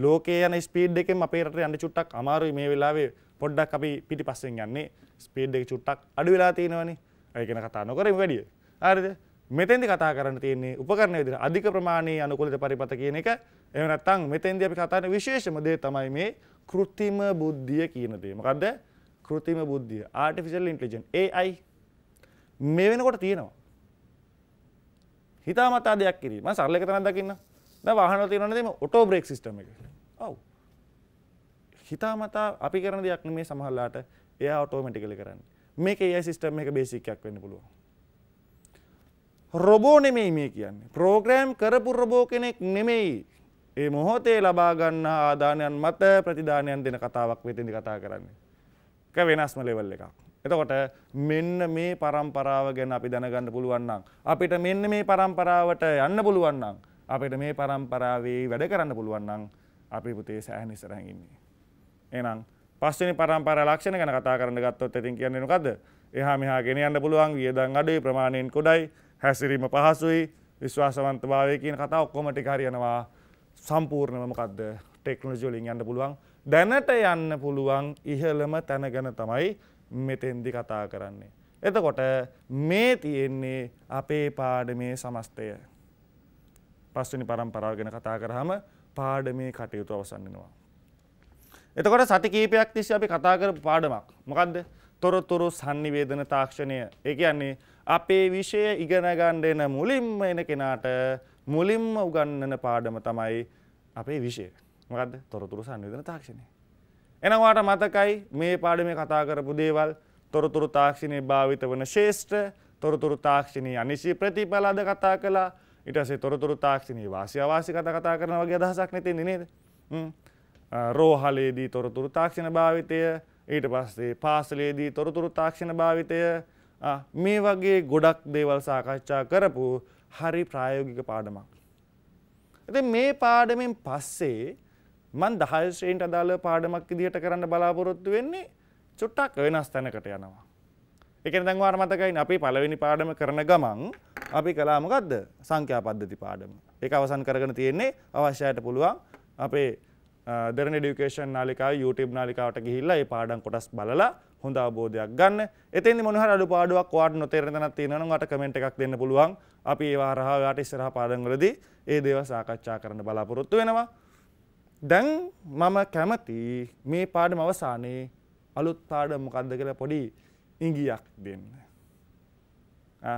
ලෝකයේ යන ස්පීඩ් එකෙන් අපේ රටේ යන්න චුට්ටක් අමාරුයි මේ වෙලාවේ පොඩ්ඩක් අපි පිටිපස්සෙන් යන්නේ. ස්පීඩ් එක චුට්ටක් අඩු වෙලා තියෙනවනේ. ඒක ගැන කතා නොකරමු වැඩිය. හරිද? මෙතෙන්දි කතා කරන්න තියෙන්නේ උපකරණ විදිහට අධික ප්‍රමාණයේ අනුකූලිත පරිපත කියන එක එහෙම නැත්නම් මෙතෙන්දි අපි කතා කරන විශේෂම දේ තමයි මේ કૃත්‍රිම බුද්ධිය කියන දේ. මොකද්ද? કૃත්‍රිම බුද්ධිය. artificial intelligence AI මේ වෙනකොට තියෙනවා. හිතාමතා දෙයක් කිරීම. මම සරල එක තැනක් දකින්න. දැන් වාහනවල තියෙනවනේ මේ ඔටෝ බ්‍රේක් සිස්ටම් එක. ඔව්. හිතාමතා අපි කරන දෙයක් නෙමේ සමහරලාට එයා ඔටෝමැටිකලි කරන්නේ. මේක AI සිස්ටම් එක බේසික් එකක් වෙන්න පුළුවන්. රොබෝ නෙමෙයි මේ කියන්නේ. ප්‍රෝග්‍රෑම් කරපු රොබෝ කෙනෙක් නෙමෙයි. ඒ මොහොතේ ලබා ගන්න ආදානයන් මත ප්‍රතිදානයන් දෙන කතාවක් මෙතෙන්දි කතා කරන්නේ. එක වෙනස්ම ලෙවල් එකක්. එතකොට මෙන්න මේ પરම්පරාව ගැන අපි දැනගන්න පුළුවන් නම් අපිට මෙන්න මේ પરම්පරාවට යන්න පුළුවන් නම් අපිට මේ પરම්පරාවේ වැඩ කරන්න පුළුවන් නම් අපි පුතේ සෑහෙන ඉස්සරහින් ඉන්නේ. එහෙනම් පස්වෙනි પરම්පරා ලක්ෂණ ගැන කතා කරන්න ගත්තොත් ඉතින් කියන්නේ මොකද්ද? එහා මෙහා ගෙන යන්න පුළුවන් වියදම් අඩුයි ප්‍රමාණයෙන් කොඩයි හැසිරීම පහසුයි විශ්වාසවන්තභාවය කියන කතා ඔක්කොමටි හරියනවා සම්පූර්ණමකක්ද ටෙක්නොජෝලින් යන්න පුළුවන් දැනට යන්න පුළුවන් ඉහළම තැන ගැන තමයි මෙතෙන්දි කතා කරන්නේ. එතකොට මේ තියෙන්නේ අපේ පාඩමේ සමස්තය. පස්වනි පරම්පරාව ගැන කතා කරහම පාඩමේ කටයුතු අවසන්නවා. එතකොට සති කීපයක් තිස්සේ අපි කතා කරපු පාඩමක්. මොකද්ද? තොරතුරු sannivedana තාක්ෂණය. ඒ කියන්නේ අපේ විෂය ඉගෙන ගන්න එන මුලින්ම එන කෙනාට මුලින්ම උගන්වන පාඩම තමයි අපේ විෂය. මොකද්ද? තොරතුරු සංවේදන තාක්ෂණය. එනවාට මතකයි මේ පාඩමේ කතා කරපු දේවල් තොරතුරු තාක්ෂණයේ භාවිත වන ශේෂ්ඨ තොරතුරු තාක්ෂණයේ අනිශ්චිත ප්‍රතිඵල අද කතා කළා. ඊට පස්සේ තොරතුරු තාක්ෂණයේ වාසි අවාසි කතා කතා කරනවා වගේ අදහසක් නෙතෙන්නේ නේද? හ්ම්. රෝහලේදී තොරතුරු තාක්ෂණ භාවිතය ඊට පස්සේ පාසලේදී තොරතුරු තාක්ෂණ භාවිතය මේ වගේ ගොඩක් දේවල් සාකච්ඡා කරපු හරි ප්‍රායෝගික පාඩමක්. ඇති මේ පාඩමෙන් පස්සේ මන් දහල්ශ්‍රේන්ට අදාළ පාඩමක් ඉදිහට කරන්න බලාපොරොත්තු වෙන්නේ චුට්ටක් වෙනස් තැනකට යනවා. එක දැන්වාර මතකයින් අපි පළවෙනි පාඩම කරන ගමන් අපි කලාමකක්ද සංඛ්‍යා පද්ධති පාඩම. එක අවසන් කරගෙන තියෙන්නේ අවශ්‍යයට පුළුවන් අපේ දරන ඩිකේෂන් නාලිකා YouTube නාලිකාවට ගිහිල්ලා ඒ පාඩම් කොටස් බලලා හොඳ අවබෝධයක් ගන්න එතෙන් මොහර අඩු පාඩුවක් වාට නොතේරෙන තියෙනනම් අට කමෙන්ට් එකක් දෙන්න පුළුවන් අපි ඒ වාරහා ඔයාට ඉස්සරහ පාඩම්වලදී ඒ දේව සාකච්ඡා කරන්න බලාපොරොත්තු වෙනවා දැන් මම කැමති මේ පාඩම අවසානයේ අලුත් පාඩම මොකද්ද කියලා පොඩි ඉඟියක් දෙන්න ආ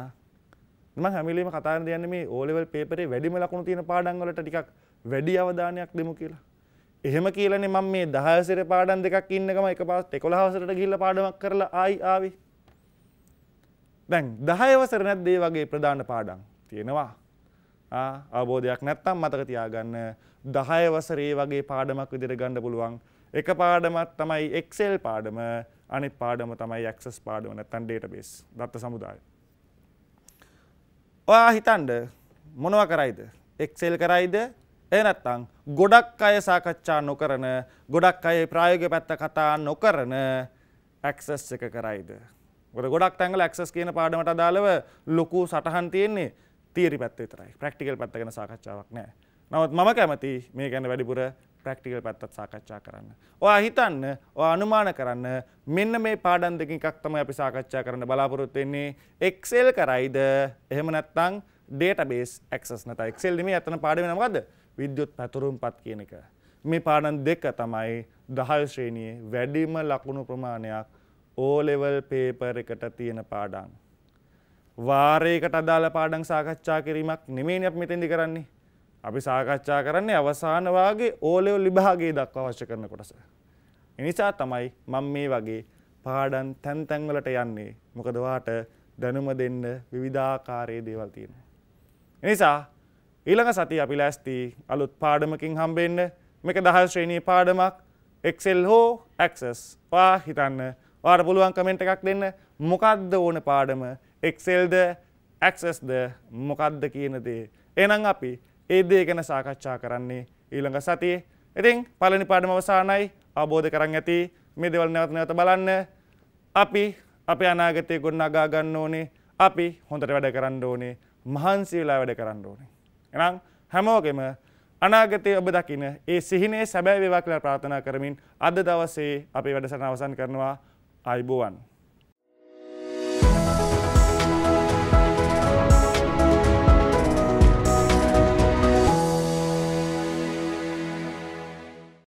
මම හැමිලීම කතා කරන්න දෙන්නේ මේ ඕ ලෙවල් පේපරේ වැඩිම ලකුණු තියෙන පාඩම් වලට ටිකක් වැඩි අවධානයක් දෙමු කියලා එහෙම කියලනේ මම මේ 10 සිර පාඩම් දෙකක් ඉන්නකම එකපාරට 11 වසරට ගිහිල්ලා පාඩමක් කරලා ආයි ආවේ. දැන් 10 වසර නැද්ද මේ වගේ ප්‍රධාන පාඩම් තියෙනවා. ආ අවබෝධයක් නැත්තම් මතක තියාගන්න 10 වසරේ වගේ පාඩමක් විදිහට ගන්න පුළුවන්. එක පාඩමක් තමයි Excel පාඩම, අනිත් පාඩම තමයි Access පාඩම නැත්තම් database දත්ත සමුදාය. ඔයා හිතන්න මොනවා කරයිද? Excel කරයිද? එනැත්තං ගොඩක් අය සාකච්ඡා නොකරන ගොඩක් අය ප්‍රායෝග පැත්ත කතා නොකරන ඇක්සස් එක කරයිද. ගොඩ ගොඩක් තැඟල ඇක්සස් කියන පාඩමට අදාළව ලොකු සටහන් තියෙන්නේ තීරි පැත්ත විතරයි ප්‍රක්ටිකල් පැත්තගෙන සාකච්ඡාවක් නෑ. නවත් මම කැමති මේ ගැන වැඩිපුර ප්‍රක්ටිකල් පැත්තත් සාකච්ඡා කරන්න. ඔයා හිතන්න ඔය අනුමාන කරන්න මෙන්න මේ පාඩන් දෙකින් එකක් තමයි අපි සාකච්ඡා කරන්න බලාපොරොත්තු වෙන්නේ එක්සෙල් කරයිද එහෙම නැත්නම් ඩේටාබේස් ඇක්සස් නැත එක්සෙල් නෙමෙයි අතන පාඩම මොකද්ද විද්‍යුත් පැතුරුම් පත් කියන එක. මේ පාඩන් දෙක තමයි දහල් ශ්‍රේණයේ වැඩිම ලකුණු ප්‍රමාණයක් ඕලෙවල් පේපර් එකට තියෙන පාඩන්. වාරයකට අදාළ පාඩන් සාකච්ඡා කිරීමක් නෙමේනි අපි මෙතෙන්දි කරන්නේ. අපි සාකච්ඡා කරන්නේ අවසාන වාගේ ඕලෙවල් විභාගයේ දක්වා අවශ්‍ය කරන කොටස. ඒ නිසා තමයි මම මේ වගේ පාඩම් තැන් තැන් වලට යන්නේ. මොකද වාට දැනුම දෙන්න විවිධාකාරයේ දේවල් තියෙනවා. ඒ නිසා ඊළඟ සති අපි ලෑස්ති අලුත් පාඩමකින් හම්බෙන්න මේක දහල් ශ්‍රේණී පාඩමක් එක්සෙල් හෝ ඇක්සස් පා හිතන්න වාට පුළුවන් කමෙන්ට් එකක් දෙන්න මොකක්ද ඕන පාඩම එක්සෙල්ද ඇක්සස්ද මොකක්ද කියන දේ එනම් අපි ඒ දේ ගැන සාකච්ඡා කරන්නේ ඊළඟ සතියේ ඉතින් පලනි පාඩම අවසානයි අවබෝධ කරන් ඇති මේ දෙවල් නැවත නැවත බලන්න අපි අපේ අනාගතය ගොඩනගා ගන්න ඕනේ අපි හොඳට වැඩ කරන්න ඕනේ මහන්සි වෙලා වැඩ කරන්න ඕනේ එනම් හැමෝගෙම අනාගතය ඔබ දකින ඒ සිහිනේ සැබෑ වේවා කියලා ප්‍රාර්ථනා කරමින් අද දවසේ අපේ වැඩසටහන අවසන් කරනවා අයිබෝවන්